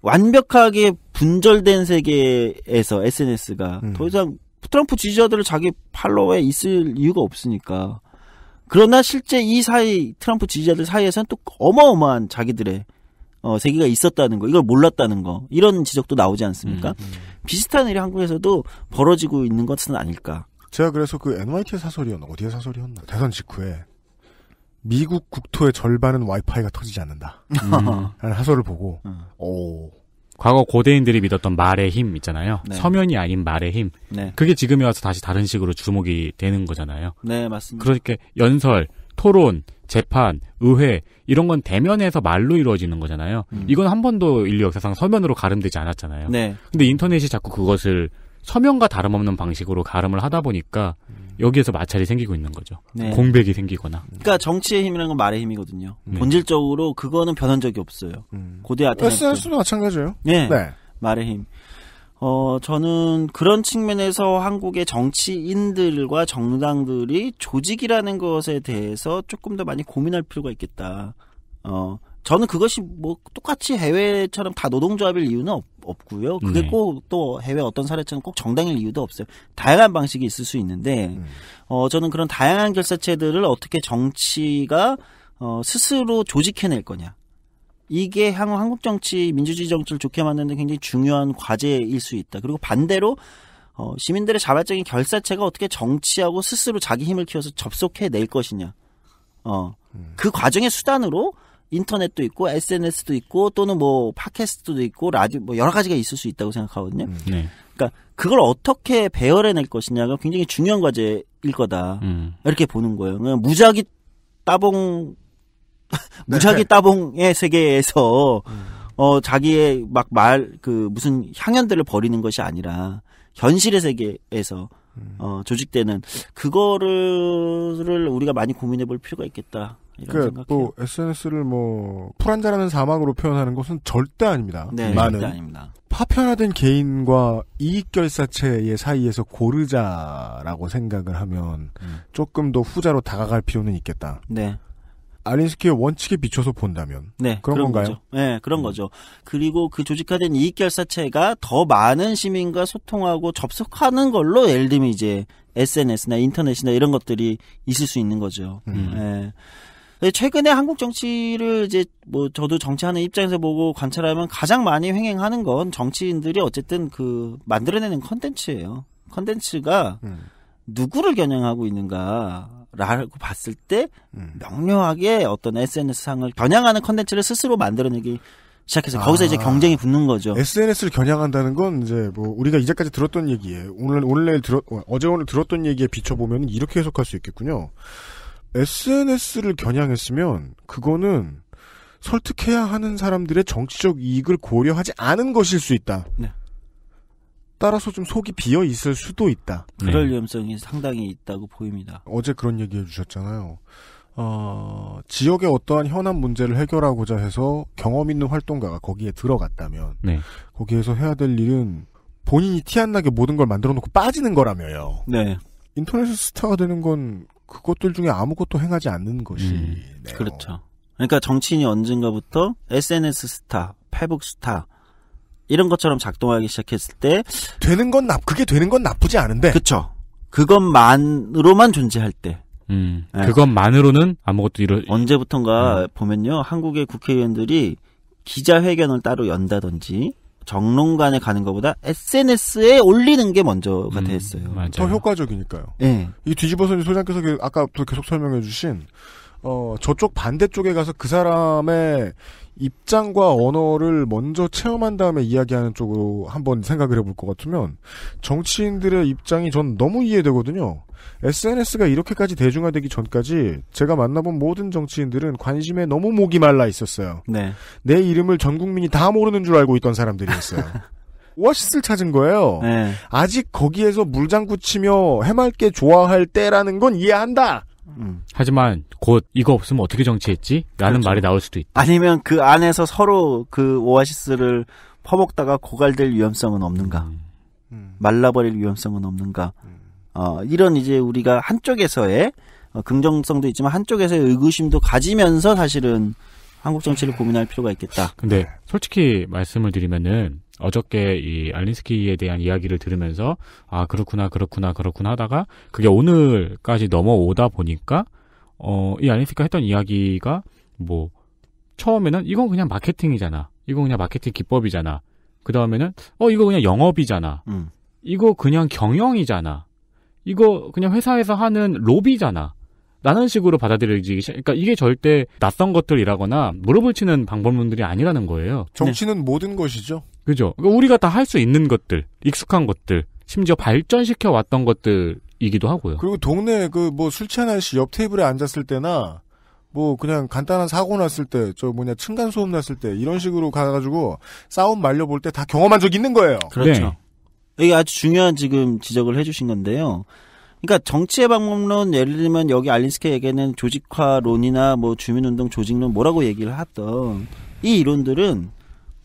완벽하게 분절된 세계에서 SNS가 음. 더 이상 트럼프 지지자들을 자기 팔로워에 있을 이유가 없으니까. 그러나 실제 이 사이 트럼프 지지자들 사이에서는 또 어마어마한 자기들의 어, 세계가 있었다는 거, 이걸 몰랐다는 거, 이런 지적도 나오지 않습니까? 음, 음. 비슷한 일이 한국에서도 벌어지고 있는 것은 아닐까. 제가 그래서 그 NYT 사설이었나, 어디에 사설이었나, 대선 직후에 미국 국토의 절반은 와이파이가 터지지 않는다. 음. 라는 음. 하설을 보고, 오, 과거 고대인들이 믿었던 말의 힘 있잖아요. 네. 서면이 아닌 말의 힘. 네. 그게 지금에 와서 다시 다른 식으로 주목이 되는 거잖아요. 네, 맞습니다. 그러니까 연설, 토론, 재판, 의회 이런 건 대면에서 말로 이루어지는 거잖아요. 음. 이건 한 번도 인류 역사상 서면으로 가름되지 않았잖아요. 네. 근데 인터넷이 자꾸 그것을 서명과 다름없는 방식으로 가름을 하다 보니까 음. 여기에서 마찰이 생기고 있는 거죠. 네. 공백이 생기거나. 그러니까 정치의 힘이라는 건 말의 힘이거든요. 네. 본질적으로 그거는 변한 적이 없어요. 음. 고대 아테나. SNS도 마찬가지예요. 네. 네. 말의 힘. 어, 저는 그런 측면에서 한국의 정치인들과 정당들이 조직이라는 것에 대해서 조금 더 많이 고민할 필요가 있겠다. 어, 저는 그것이 뭐 똑같이 해외처럼 다 노동조합일 이유는 없, 고 없고요. 그게 네. 꼭또 해외 어떤 사례처럼 꼭 정당일 이유도 없어요. 다양한 방식이 있을 수 있는데 음. 어 저는 그런 다양한 결사체들을 어떻게 정치가 어 스스로 조직해낼 거냐. 이게 향후 한국 정치 민주주의 정치를 좋게 만드는 굉장히 중요한 과제일 수 있다. 그리고 반대로 어, 시민들의 자발적인 결사체가 어떻게 정치하고 스스로 자기 힘을 키워서 접속해 낼 것이냐. 어, 음. 그 과정의 수단으로 인터넷도 있고 SNS도 있고 또는 뭐 팟캐스트도 있고 라디오 뭐 여러 가지가 있을 수 있다고 생각하거든요. 음. 네. 그러니까 그걸 어떻게 배열해낼 것이냐가 굉장히 중요한 과제일 거다. 음. 이렇게 보는 거예요. 그냥 그러니까 무작위 따봉 무작위 네. 따봉의 세계에서 음. 어 자기의 막 말 그 무슨 향연들을 버리는 것이 아니라 현실의 세계에서 음. 어 조직되는 그거를 우리가 많이 고민해 볼 필요가 있겠다. 이런 그뭐 그러니까 SNS를 뭐 풀한자라는 사막으로 표현하는 것은 절대 아닙니다. 네, 많은 절대 아닙니다. 파편화된 개인과 이익결사체의 사이에서 고르자라고 생각을 하면 음. 조금 더 후자로 다가갈 필요는 있겠다. 네. 아린스키의 원칙에 비춰서 본다면 네, 그런, 그런 건가요? 거죠. 네, 그런 음. 거죠. 그리고 그 조직화된 이익결사체가 더 많은 시민과 소통하고 접속하는 걸로 예를 들면 이제 SNS나 인터넷이나 이런 것들이 있을 수 있는 거죠. 음. 네. 최근에 한국 정치를 이제 뭐 저도 정치하는 입장에서 보고 관찰하면 가장 많이 횡행하는 건 정치인들이 어쨌든 그 만들어내는 컨텐츠예요. 컨텐츠가 음. 누구를 겨냥하고 있는가라고 봤을 때 음. 명료하게 어떤 SNS 상을 겨냥하는 컨텐츠를 스스로 만들어내기 시작해서 거기서 이제 아. 경쟁이 붙는 거죠. SNS를 겨냥한다는 건 이제 뭐 우리가 이제까지 들었던 얘기에 오늘 오늘 들었 어, 어제 오늘 들었던 얘기에 비춰 보면 이렇게 해석할 수 있겠군요. SNS를 겨냥했으면 그거는 설득해야 하는 사람들의 정치적 이익을 고려하지 않은 것일 수 있다. 네. 따라서 좀 속이 비어 있을 수도 있다. 그럴 네. 위험성이 상당히 있다고 보입니다. 어제 그런 얘기 해주셨잖아요. 어, 지역의 어떠한 현안 문제를 해결하고자 해서 경험 있는 활동가가 거기에 들어갔다면 네. 거기에서 해야 될 일은 본인이 티 안 나게 모든 걸 만들어 놓고 빠지는 거라며요. 네. 인터넷 스타가 되는 건 그것들 중에 아무것도 행하지 않는 것이 음, 그렇죠. 그러니까 정치인이 언젠가부터 SNS 스타, 페북 스타 이런 것처럼 작동하기 시작했을 때 되는 건 나, 그게 되는 건 나쁘지 않은데. 그렇죠. 그것만으로만 존재할 때. 음, 네. 그것만으로는 아무것도 이럴 이루... 언제부턴가 음. 보면요 한국의 국회의원들이 기자회견을 따로 연다든지 정론관에 가는 것보다 SNS에 올리는 게 먼저가 됐어요. 음, 맞아요. 더 효과적이니까요. 네. 이 뒤집어서 소장께서 그 아까 계속 설명해 주신 어, 저쪽 반대쪽에 가서 그 사람의 입장과 언어를 먼저 체험한 다음에 이야기하는 쪽으로 한번 생각을 해볼 것 같으면 정치인들의 입장이 전 너무 이해되거든요. SNS가 이렇게까지 대중화되기 전까지 제가 만나본 모든 정치인들은 관심에 너무 목이 말라 있었어요. 네. 내 이름을 전 국민이 다 모르는 줄 알고 있던 사람들이었어요. 오아시스를 찾은 거예요. 네. 아직 거기에서 물장구 치며 해맑게 좋아할 때라는 건 이해한다. 음. 하지만 곧 이거 없으면 어떻게 정치했지? 라는 그렇죠. 말이 나올 수도 있다. 아니면 그 안에서 서로 그 오아시스를 퍼먹다가 고갈될 위험성은 없는가? 음. 말라버릴 위험성은 없는가? 음. 어, 이런 이제 우리가 한쪽에서의 어, 긍정성도 있지만 한쪽에서의 의구심도 가지면서 사실은 한국 정치를 네. 고민할 필요가 있겠다. 근데 솔직히 말씀을 드리면은 어저께 이 알린스키에 대한 이야기를 들으면서 아 그렇구나 그렇구나 그렇구나 하다가 그게 오늘까지 넘어오다 보니까 어이 알린스키가 했던 이야기가 뭐 처음에는 이건 그냥 마케팅이잖아 이건 그냥 마케팅 기법이잖아 그 다음에는 어 이거 그냥 영업이잖아 음. 이거 그냥 경영이잖아 이거 그냥 회사에서 하는 로비잖아. 라는 식으로 받아들여지기 시작. 그러니까 이게 절대 낯선 것들이라거나 무릎을 치는 방법론들이 아니라는 거예요. 정치는 네. 모든 것이죠. 그죠. 그러니까 우리가 다 할 수 있는 것들, 익숙한 것들, 심지어 발전시켜 왔던 것들이기도 하고요. 그리고 동네 그뭐술 취한 아저씨 옆 테이블에 앉았을 때나 뭐 그냥 간단한 사고 났을 때저 뭐냐 층간 소음 났을 때 이런 식으로 가가지고 싸움 말려 볼때 다 경험한 적 있는 거예요. 그렇죠. 네. 이게 아주 중요한 지금 지적을 해주신 건데요. 그러니까 정치의 방법론 예를 들면 여기 알린스케에게는 조직화론이나 뭐 주민운동 조직론 뭐라고 얘기를 하던이 이론들은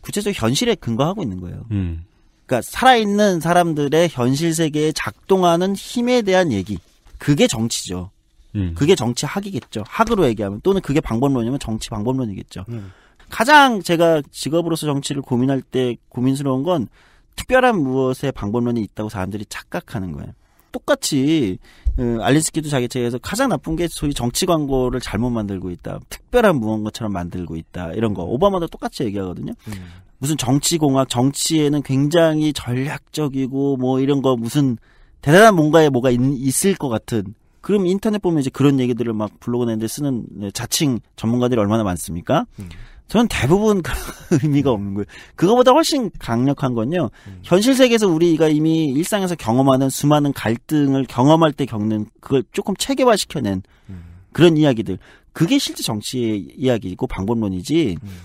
구체적 현실에 근거하고 있는 거예요. 음. 그러니까 살아있는 사람들의 현실 세계에 작동하는 힘에 대한 얘기. 그게 정치죠. 음. 그게 정치학이겠죠. 학으로 얘기하면 또는 그게 방법론이면 정치 방법론이겠죠. 음. 가장 제가 직업으로서 정치를 고민할 때 고민스러운 건 특별한 무엇의 방법론이 있다고 사람들이 착각하는 거예요. 똑같이 어, 알린스키도 자기 책에서 가장 나쁜 게 소위 정치 광고를 잘못 만들고 있다. 특별한 무언가처럼 만들고 있다. 이런 거. 오바마도 똑같이 얘기하거든요. 음. 무슨 정치공학, 정치에는 굉장히 전략적이고 뭐 이런 거 무슨 대단한 뭔가에 뭐가 있, 있을 것 같은 그럼 인터넷 보면 이제 그런 얘기들을 막 블로그 내는데 쓰는 네, 자칭 전문가들이 얼마나 많습니까? 음. 저는 대부분 그런 의미가 없는 거예요. 그거보다 훨씬 강력한 건요. 음. 현실 세계에서 우리가 이미 일상에서 경험하는 수많은 갈등을 경험할 때 겪는 그걸 조금 체계화 시켜낸 음. 그런 이야기들. 그게 실제 정치의 이야기이고 방법론이지 음.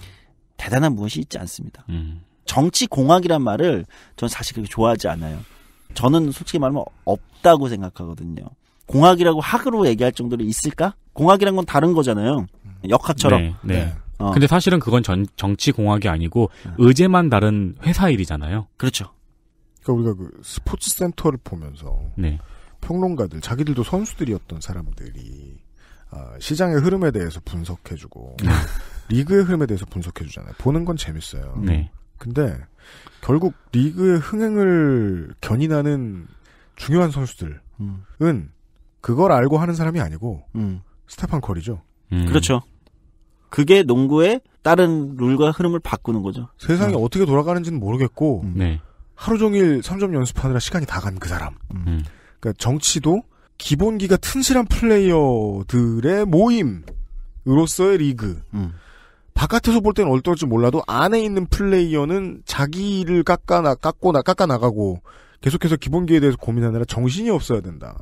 대단한 무엇이 있지 않습니다. 음. 정치 공학이란 말을 저는 사실 그렇게 좋아하지 않아요. 저는 솔직히 말하면 없다고 생각하거든요. 공학이라고 학으로 얘기할 정도로 있을까? 공학이란 건 다른 거잖아요. 역학처럼. 네, 네. 네. 어. 근데 사실은 그건 전, 정치공학이 아니고 어. 의제만 다른 회사 일이잖아요. 그렇죠. 그러니까 우리가 그 스포츠 센터를 보면서 네. 평론가들 자기들도 선수들이었던 사람들이 어, 시장의 흐름에 대해서 분석해주고 네. 리그의 흐름에 대해서 분석해주잖아요. 보는 건 재밌어요. 네. 근데 결국 리그의 흥행을 견인하는 중요한 선수들은 음. 그걸 알고 하는 사람이 아니고 음. 스테판 커리죠. 음. 그렇죠. 그게 농구의 다른 룰과 흐름을 바꾸는 거죠. 세상이 음. 어떻게 돌아가는지는 모르겠고 음. 네. 하루 종일 3점 연습하느라 시간이 다 간 그 사람. 음. 음. 그러니까 정치도 기본기가 튼실한 플레이어들의 모임으로서의 리그. 음. 바깥에서 볼 때는 얼떨지 몰라도 안에 있는 플레이어는 자기를 깎아나 깎고나 깎아 나가고 계속해서 기본기에 대해서 고민하느라 정신이 없어야 된다.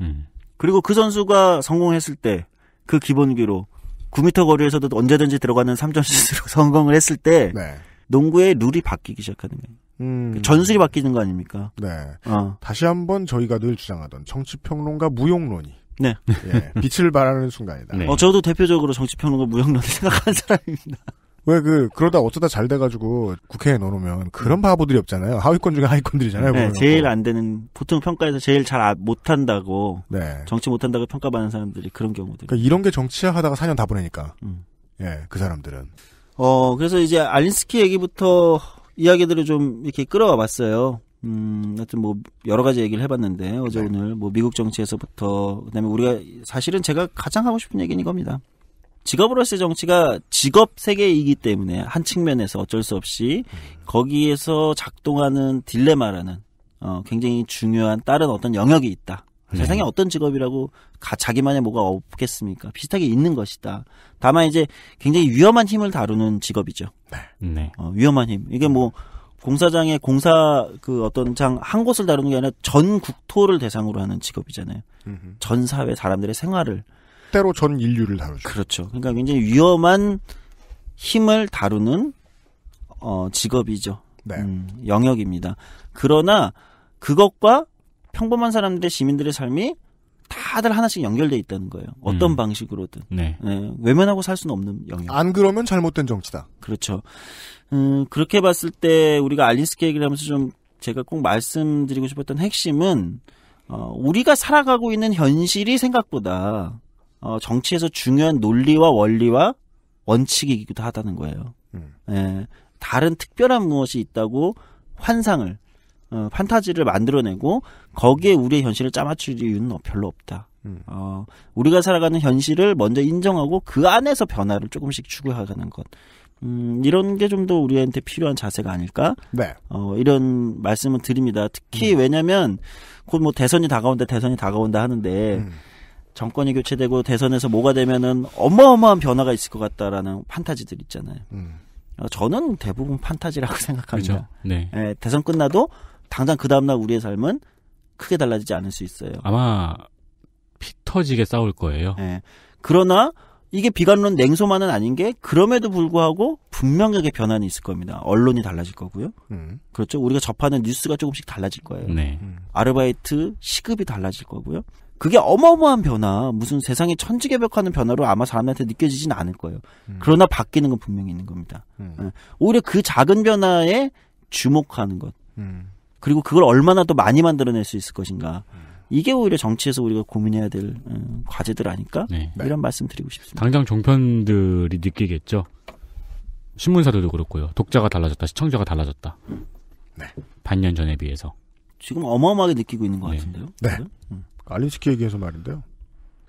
음. 그리고 그 선수가 성공했을 때 그 기본기로 9미터 거리에서도 언제든지 들어가는 3점 슛으로 성공을 했을 때 네. 농구의 룰이 바뀌기 시작하는 거예요. 음. 그 전술이 바뀌는 거 아닙니까? 네. 어. 다시 한번 저희가 늘 주장하던 정치평론가 무용론이 네. 예, 빛을 발하는 순간이다. 네. 어, 저도 대표적으로 정치평론가 무용론을 생각하는 사람입니다. 왜그 그러다 어쩌다 잘 돼가지고 국회에 넣어놓으면 그런 음. 바보들이 없잖아요. 하위권 중에 하위권들이잖아요. 네, 제일 안 되는 보통 평가에서 제일 잘 아, 못한다고 네. 정치 못한다고 평가받는 사람들이 그런 경우들. 그러니까 이런 게 정치야 하다가 4년 다 보내니까. 음. 예, 그 사람들은. 어 그래서 이제 알린스키 얘기부터 이야기들을 좀 이렇게 끌어와 봤어요. 음, 하여튼 뭐 여러 가지 얘기를 해봤는데 어제 네. 오늘 뭐 미국 정치에서부터 그다음에 우리가 사실은 제가 가장 하고 싶은 얘기는 이겁니다. 직업으로서의 정치가 직업 세계이기 때문에 한 측면에서 어쩔 수 없이 거기에서 작동하는 딜레마라는 어, 굉장히 중요한 다른 어떤 영역이 있다. 네. 세상에 어떤 직업이라고 가, 자기만의 뭐가 없겠습니까? 비슷하게 있는 것이다. 다만 이제 굉장히 위험한 힘을 다루는 직업이죠. 네. 네. 어, 위험한 힘. 이게 뭐 공사장의 공사 그 어떤 장 한 곳을 다루는 게 아니라 전 국토를 대상으로 하는 직업이잖아요. 음흠. 전 사회 사람들의 생활을 뜻대로 전 인류를 다루죠. 그렇죠. 그러니까 굉장히 위험한 힘을 다루는 어, 직업이죠. 네. 음, 영역입니다. 그러나 그것과 평범한 사람들의 시민들의 삶이 다들 하나씩 연결돼 있다는 거예요. 어떤 음. 방식으로든 네. 네. 외면하고 살 수는 없는 영역. 안 그러면 잘못된 정치다. 그렇죠. 음, 그렇게 봤을 때 우리가 알린스케 얘기를 하면서 좀 제가 꼭 말씀드리고 싶었던 핵심은 어, 우리가 살아가고 있는 현실이 생각보다 어, 정치에서 중요한 논리와 원리와 원칙이기도 하다는 거예요. 음. 예, 다른 특별한 무엇이 있다고 환상을 어, 판타지를 만들어내고 거기에 우리의 현실을 짜맞출 이유는 어, 별로 없다. 음. 어, 우리가 살아가는 현실을 먼저 인정하고 그 안에서 변화를 조금씩 추구하가는 것. 음, 이런 게 좀 더 우리한테 필요한 자세가 아닐까? 네. 어, 이런 말씀을 드립니다. 특히 음. 왜냐면 곧 뭐 대선이 다가온다, 대선이 다가온다 하는데 음. 정권이 교체되고 대선에서 뭐가 되면은 어마어마한 변화가 있을 것 같다라는 판타지들 있잖아요. 음. 어, 저는 대부분 판타지라고 생각합니다. 그렇죠? 네. 예, 대선 끝나도 당장 그 다음날 우리의 삶은 크게 달라지지 않을 수 있어요. 아마 피 터지게 싸울 거예요. 예. 그러나 이게 비관론 냉소만은 아닌 게 그럼에도 불구하고 분명하게 변화는 있을 겁니다. 언론이 달라질 거고요. 음. 그렇죠. 우리가 접하는 뉴스가 조금씩 달라질 거예요. 네. 음. 아르바이트 시급이 달라질 거고요. 그게 어마어마한 변화, 무슨 세상에 천지개벽하는 변화로 아마 사람한테 느껴지진 않을 거예요. 음. 그러나 바뀌는 건 분명히 있는 겁니다. 음. 예. 오히려 그 작은 변화에 주목하는 것. 음. 그리고 그걸 얼마나 더 많이 만들어낼 수 있을 것인가. 음. 이게 오히려 정치에서 우리가 고민해야 될 음, 과제들 아닐까? 네. 이런 말씀 드리고 싶습니다. 당장 종편들이 느끼겠죠. 신문사들도 그렇고요. 독자가 달라졌다, 시청자가 달라졌다. 네. 반년 전에 비해서. 지금 어마어마하게 느끼고 있는 것 네. 같은데요. 네. 네. 알린스키 얘기해서 말인데요.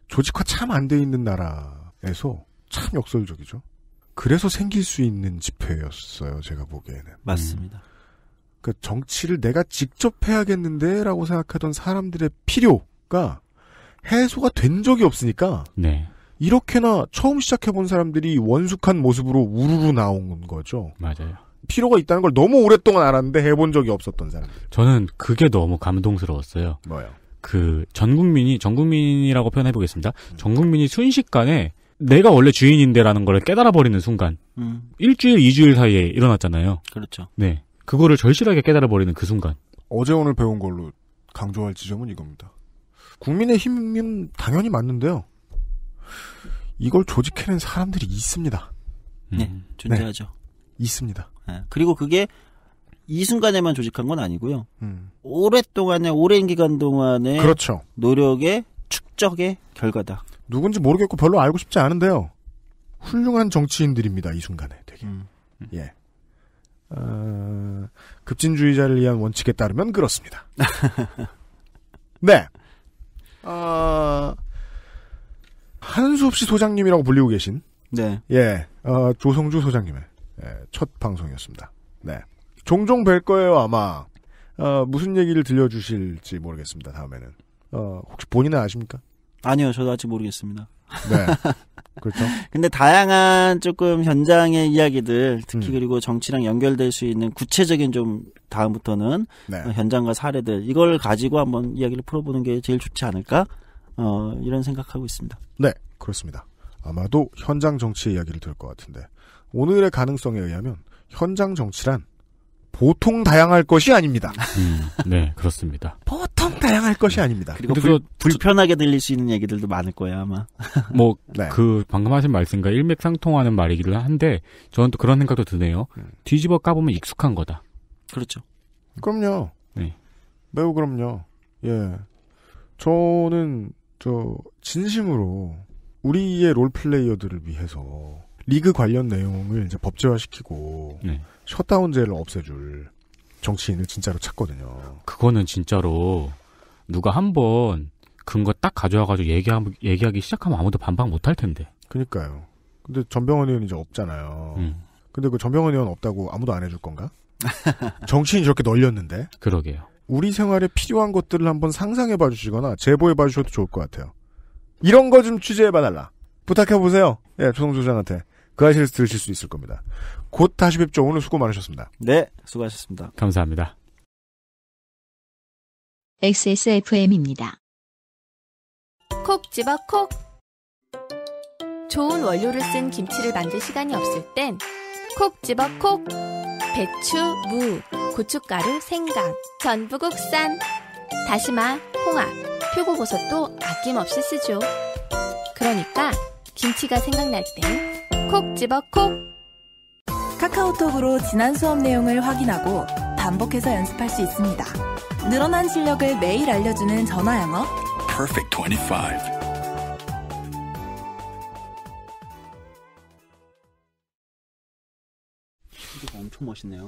조직화 참 안 돼 있는 나라에서 참 역설적이죠. 그래서 생길 수 있는 집회였어요. 제가 보기에는. 음. 맞습니다. 음. 그니까 정치를 내가 직접 해야겠는데라고 생각하던 사람들의 필요가 해소가 된 적이 없으니까 네. 이렇게나 처음 시작해본 사람들이 원숙한 모습으로 우르르 나온 거죠. 맞아요. 필요가 있다는 걸 너무 오랫동안 알았는데 해본 적이 없었던 사람. 저는 그게 너무 감동스러웠어요. 뭐요? 그전 국민이 전 국민이라고 표현해 보겠습니다. 전 국민이 순식간에 내가 원래 주인인데라는 걸 깨달아 버리는 순간 음. 일주일, 이주일 사이에 일어났잖아요. 그렇죠. 네, 그거를 절실하게 깨달아 버리는 그 순간. 어제 오늘 배운 걸로 강조할 지점은 이겁니다. 국민의 힘은 당연히 맞는데요. 이걸 조직해낸 사람들이 있습니다. 네, 음. 존재하죠. 네, 있습니다. 네, 그리고 그게 이 순간에만 조직한 건 아니고요. 음. 오랫동안에 오랜 기간 동안에 그렇죠. 노력의 축적의 결과다. 누군지 모르겠고 별로 알고 싶지 않은데요. 훌륭한 정치인들입니다. 이 순간에 되게. 음. 음. 예. 어, 급진주의자를 위한 원칙에 따르면 그렇습니다. 네. 어, 한수 없이 소장님이라고 불리고 계신. 네. 예. 어, 조성주 소장님의 예, 첫 방송이었습니다. 네. 종종 뵐 거예요 아마. 어, 무슨 얘기를 들려주실지 모르겠습니다. 다음에는 어, 혹시 본인은 아십니까? 아니요, 저도 아직 모르겠습니다. 네. 그렇죠. 근데 다양한 조금 현장의 이야기들, 특히 음. 그리고 정치랑 연결될 수 있는 구체적인 좀 다음부터는 네. 어, 현장과 사례들 이걸 가지고 한번 이야기를 풀어보는 게 제일 좋지 않을까? 어, 이런 생각하고 있습니다. 네, 그렇습니다. 아마도 현장 정치 의 이야기를 들을 것 같은데 오늘의 가능성에 의하면 현장 정치란 보통 다양할 것이 아닙니다. 음, 네, 그렇습니다. 보통 다양할 것이 아닙니다. 그리고 불, 불편하게 들릴 수 있는 얘기들도 많을 거예요, 아마. 뭐, 네. 그, 방금 하신 말씀과 일맥상통하는 말이기도 한데, 저는 또 그런 생각도 드네요. 음. 뒤집어 까보면 익숙한 거다. 그렇죠. 그럼요. 네. 매우 그럼요. 예. 저는, 저, 진심으로, 우리의 롤플레이어들을 위해서, 리그 관련 내용을 이제 법제화시키고 네. 셧다운제를 없애줄 정치인을 진짜로 찾거든요. 그거는 진짜로 누가 한번 근거 딱 가져와가지고 얘기하기, 얘기하기 시작하면 아무도 반박 못할 텐데. 그니까요. 근데 전병헌 의원 이제 없잖아요. 음. 근데 그 전병헌 의원 없다고 아무도 안 해줄 건가? 정치인이 저렇게 널렸는데? 그러게요. 우리 생활에 필요한 것들을 한번 상상해 봐 주시거나 제보해 봐 주셔도 좋을 것 같아요. 이런 거 좀 취재해 봐 달라. 부탁해 보세요. 예, 조성조 장한테 그 아이를 들으실 수 있을 겁니다. 곧 다시 뵙죠. 오늘 수고 많으셨습니다. 네, 수고하셨습니다. 감사합니다. XSFM입니다. 콕 집어 콕. 좋은 원료를 쓴 김치를 만들 시간이 없을 땐 콕 집어 콕. 배추, 무, 고춧가루, 생강, 전부 국산. 다시마, 홍합, 표고버섯도 아낌없이 쓰죠. 그러니까 김치가 생각날 땐콕 집어 콕 카카오톡으로 지난 수업 내용을 확인하고 반복해서 연습할 수 있습니다. 늘어난 실력을 매일 알려주는 전화 영어 Perfect 25 키보드가 엄청 멋있네요.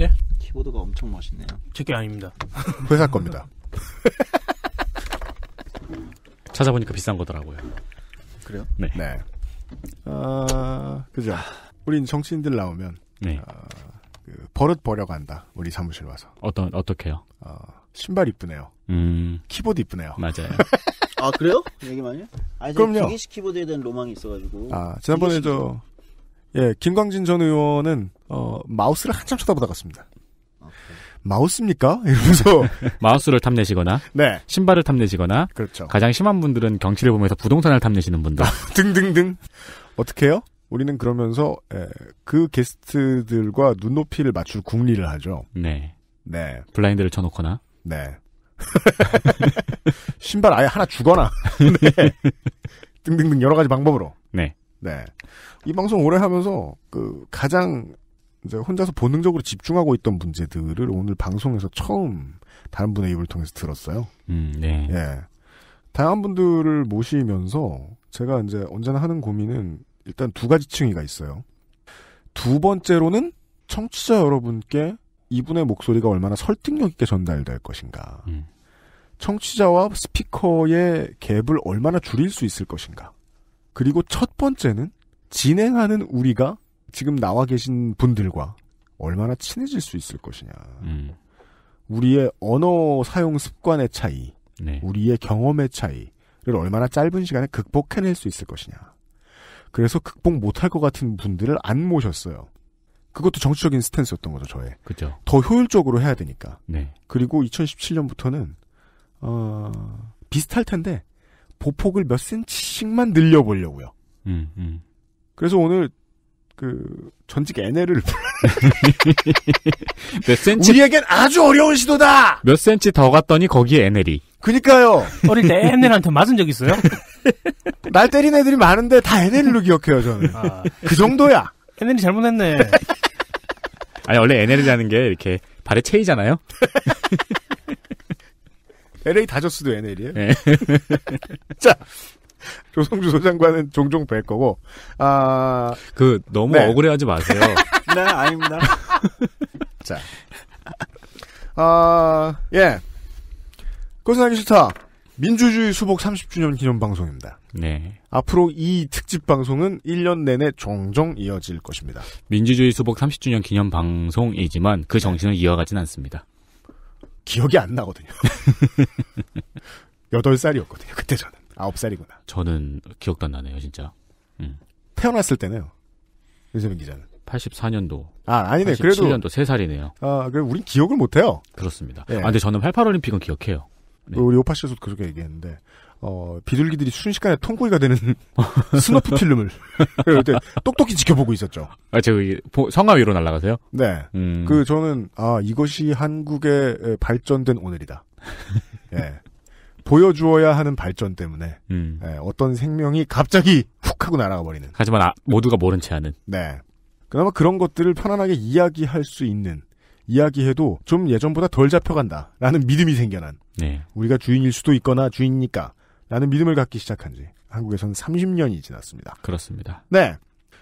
예? 키보드가 엄청 멋있네요. 제게 아닙니다. 회사 겁니다. 찾아보니까 비싼 거더라고요. 그래요? 네. 네. 아, 그죠. 우린 정치인들 나오면 네. 아, 그 버릇 버려간다. 우리 사무실 와서. 어떤 어떻게요? 어, 신발 이쁘네요. 음. 키보드 이쁘네요. 맞아요. 아 그래요? 그 얘기 많이 해요? 아 그럼요. 기계식 키보드에 대한 로망이 있어가지고. 아 지난번에 기계식... 저 예, 김광진 전 의원은 어, 마우스를 한참 쳐다보다 갔습니다. 마우스입니까? 이러면서 마우스를 탐내시거나 네. 신발을 탐내시거나 그렇죠. 가장 심한 분들은 경치를 보면서 부동산을 탐내시는 분들 등등등 어떻게 해요? 우리는 그러면서 에, 예, 그 게스트들과 눈높이를 맞출 궁리를 하죠. 네. 네. 블라인드를 쳐놓거나. 네. 신발 아예 하나 주거나. 네. 등등등 여러 가지 방법으로. 네. 네. 이 방송 오래 하면서 그 가장 이제 혼자서 본능적으로 집중하고 있던 문제들을 오늘 방송에서 처음 다른 분의 입을 통해서 들었어요. 음, 네. 예. 다양한 분들을 모시면서 제가 이제 언제나 하는 고민은 일단 두 가지 층위가 있어요. 두 번째로는 청취자 여러분께 이분의 목소리가 얼마나 설득력 있게 전달될 것인가. 음. 청취자와 스피커의 갭을 얼마나 줄일 수 있을 것인가. 그리고 첫 번째는 진행하는 우리가 지금 나와 계신 분들과 얼마나 친해질 수 있을 것이냐. 음. 우리의 언어 사용 습관의 차이, 네. 우리의 경험의 차이를 얼마나 짧은 시간에 극복해낼 수 있을 것이냐. 그래서 극복 못할 것 같은 분들을 안 모셨어요. 그것도 정치적인 스탠스였던 거죠, 저의. 그죠. 더 효율적으로 해야 되니까. 네. 그리고 2017년부터는, 어, 비슷할 텐데, 보폭을 몇 센치씩만 늘려보려고요. 음, 음. 그래서 오늘 그 전직 NL을 몇 센치 우리에겐 아주 어려운 시도다. 몇 센치 더 갔더니 거기에 NL이. 그니까요. 어릴 때 NL한테 맞은 적 있어요? 날 때린 애들이 많은데 다 NL로 기억해요 저는. 아. 그 정도야. NL이 잘못했네. 아니 원래 NL이라는 게 이렇게 발에 체이잖아요. LA 다저스도 NL이에요. 예. 자, 조성주 소장과는 종종 뵐 거고, 아. 그, 너무 네. 억울해 하지 마세요. 네, 아닙니다. 자. 아, 예. 그것은 하기 싫다. 민주주의 수복 30주년 기념 방송입니다. 네. 앞으로 이 특집 방송은 1년 내내 종종 이어질 것입니다. 민주주의 수복 30주년 기념 방송이지만 그 정신을 네. 이어가진 않습니다. 기억이 안 나거든요. 8살이었거든요, 그때 저는. 아홉 살이구나. 저는 기억도 안 나네요, 진짜. 음. 태어났을 때네요. 유세민 기자는. 84년도. 아, 아니네. 그래도 7년도 3살이네요. 아, 그래 우린 기억을 못 해요. 그렇습니다. 네. 아, 근데 저는 88 올림픽은 기억해요. 네. 우리 오파씨에서도 그렇게 얘기했는데 어, 비둘기들이 순식간에 통구이가 되는 스노프 필름을 그때 똑똑히 지켜보고 있었죠. 아, 저 성함 위로 날아가세요? 네. 음. 그 저는 아 이것이 한국의 발전된 오늘이다. 예. 보여주어야 하는 발전 때문에 음. 네, 어떤 생명이 갑자기 훅 하고 날아가 버리는. 하지만 아, 모두가 모른 채 하는. 네. 그나마 그런 것들을 편안하게 이야기할 수 있는 이야기해도 좀 예전보다 덜 잡혀간다라는 믿음이 생겨난. 네. 우리가 주인일 수도 있거나 주인이니까 라는 믿음을 갖기 시작한 지 한국에서는 30년이 지났습니다. 그렇습니다. 네.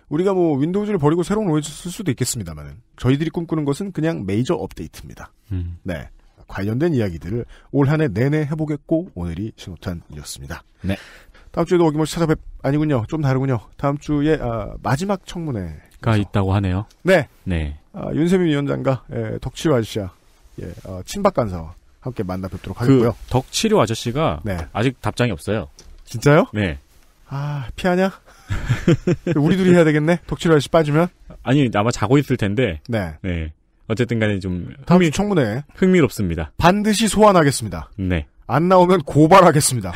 우리가 뭐 윈도우즈를 버리고 새로운 OS 쓸 수도 있겠습니다만 저희들이 꿈꾸는 것은 그냥 메이저 업데이트입니다. 음. 네. 관련된 이야기들을 올 한해 내내 해보겠고 오늘이 신호탄이었습니다. 네. 다음 주에도 어김없이 찾아뵙 아니군요. 좀 다르군요. 다음 주에 아, 마지막 청문회가 있다고 하네요. 네. 네. 아, 윤세민 위원장과 예, 덕치료 아저씨와 예, 아, 친박 간사와 함께 만나 뵙도록 그 하겠고요. 그 덕치료 아저씨가 네. 아직 답장이 없어요. 진짜요? 네. 아 피하냐? 우리 둘이 해야 되겠네. 덕치료 아저씨 빠지면? 아니 아마 자고 있을 텐데. 네. 네. 어쨌든 간에 좀 다음 흥미, 청문회 흥미롭습니다. 반드시 소환하겠습니다. 네. 안 나오면 고발하겠습니다.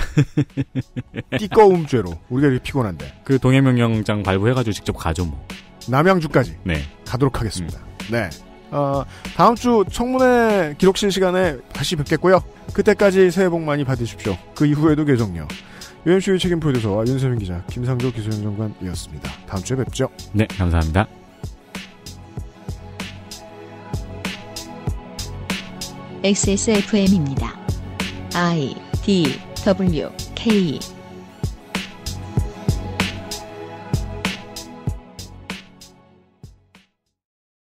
띠꺼움 죄로 우리가 이렇게 피곤한데 그 동해명령장 발부해가지고 직접 가죠 뭐. 남양주까지 네. 가도록 하겠습니다. 음. 네. 어, 다음 주 청문회 기록실 시간에 다시 뵙겠고요. 그때까지 새해 복 많이 받으십시오. 그 이후에도 계속요 UMC의 책임 프로듀서와 윤세민 기자, 김상조 기술행정관이었습니다. 다음 주에 뵙죠. 네, 감사합니다. XSFM입니다. I D W K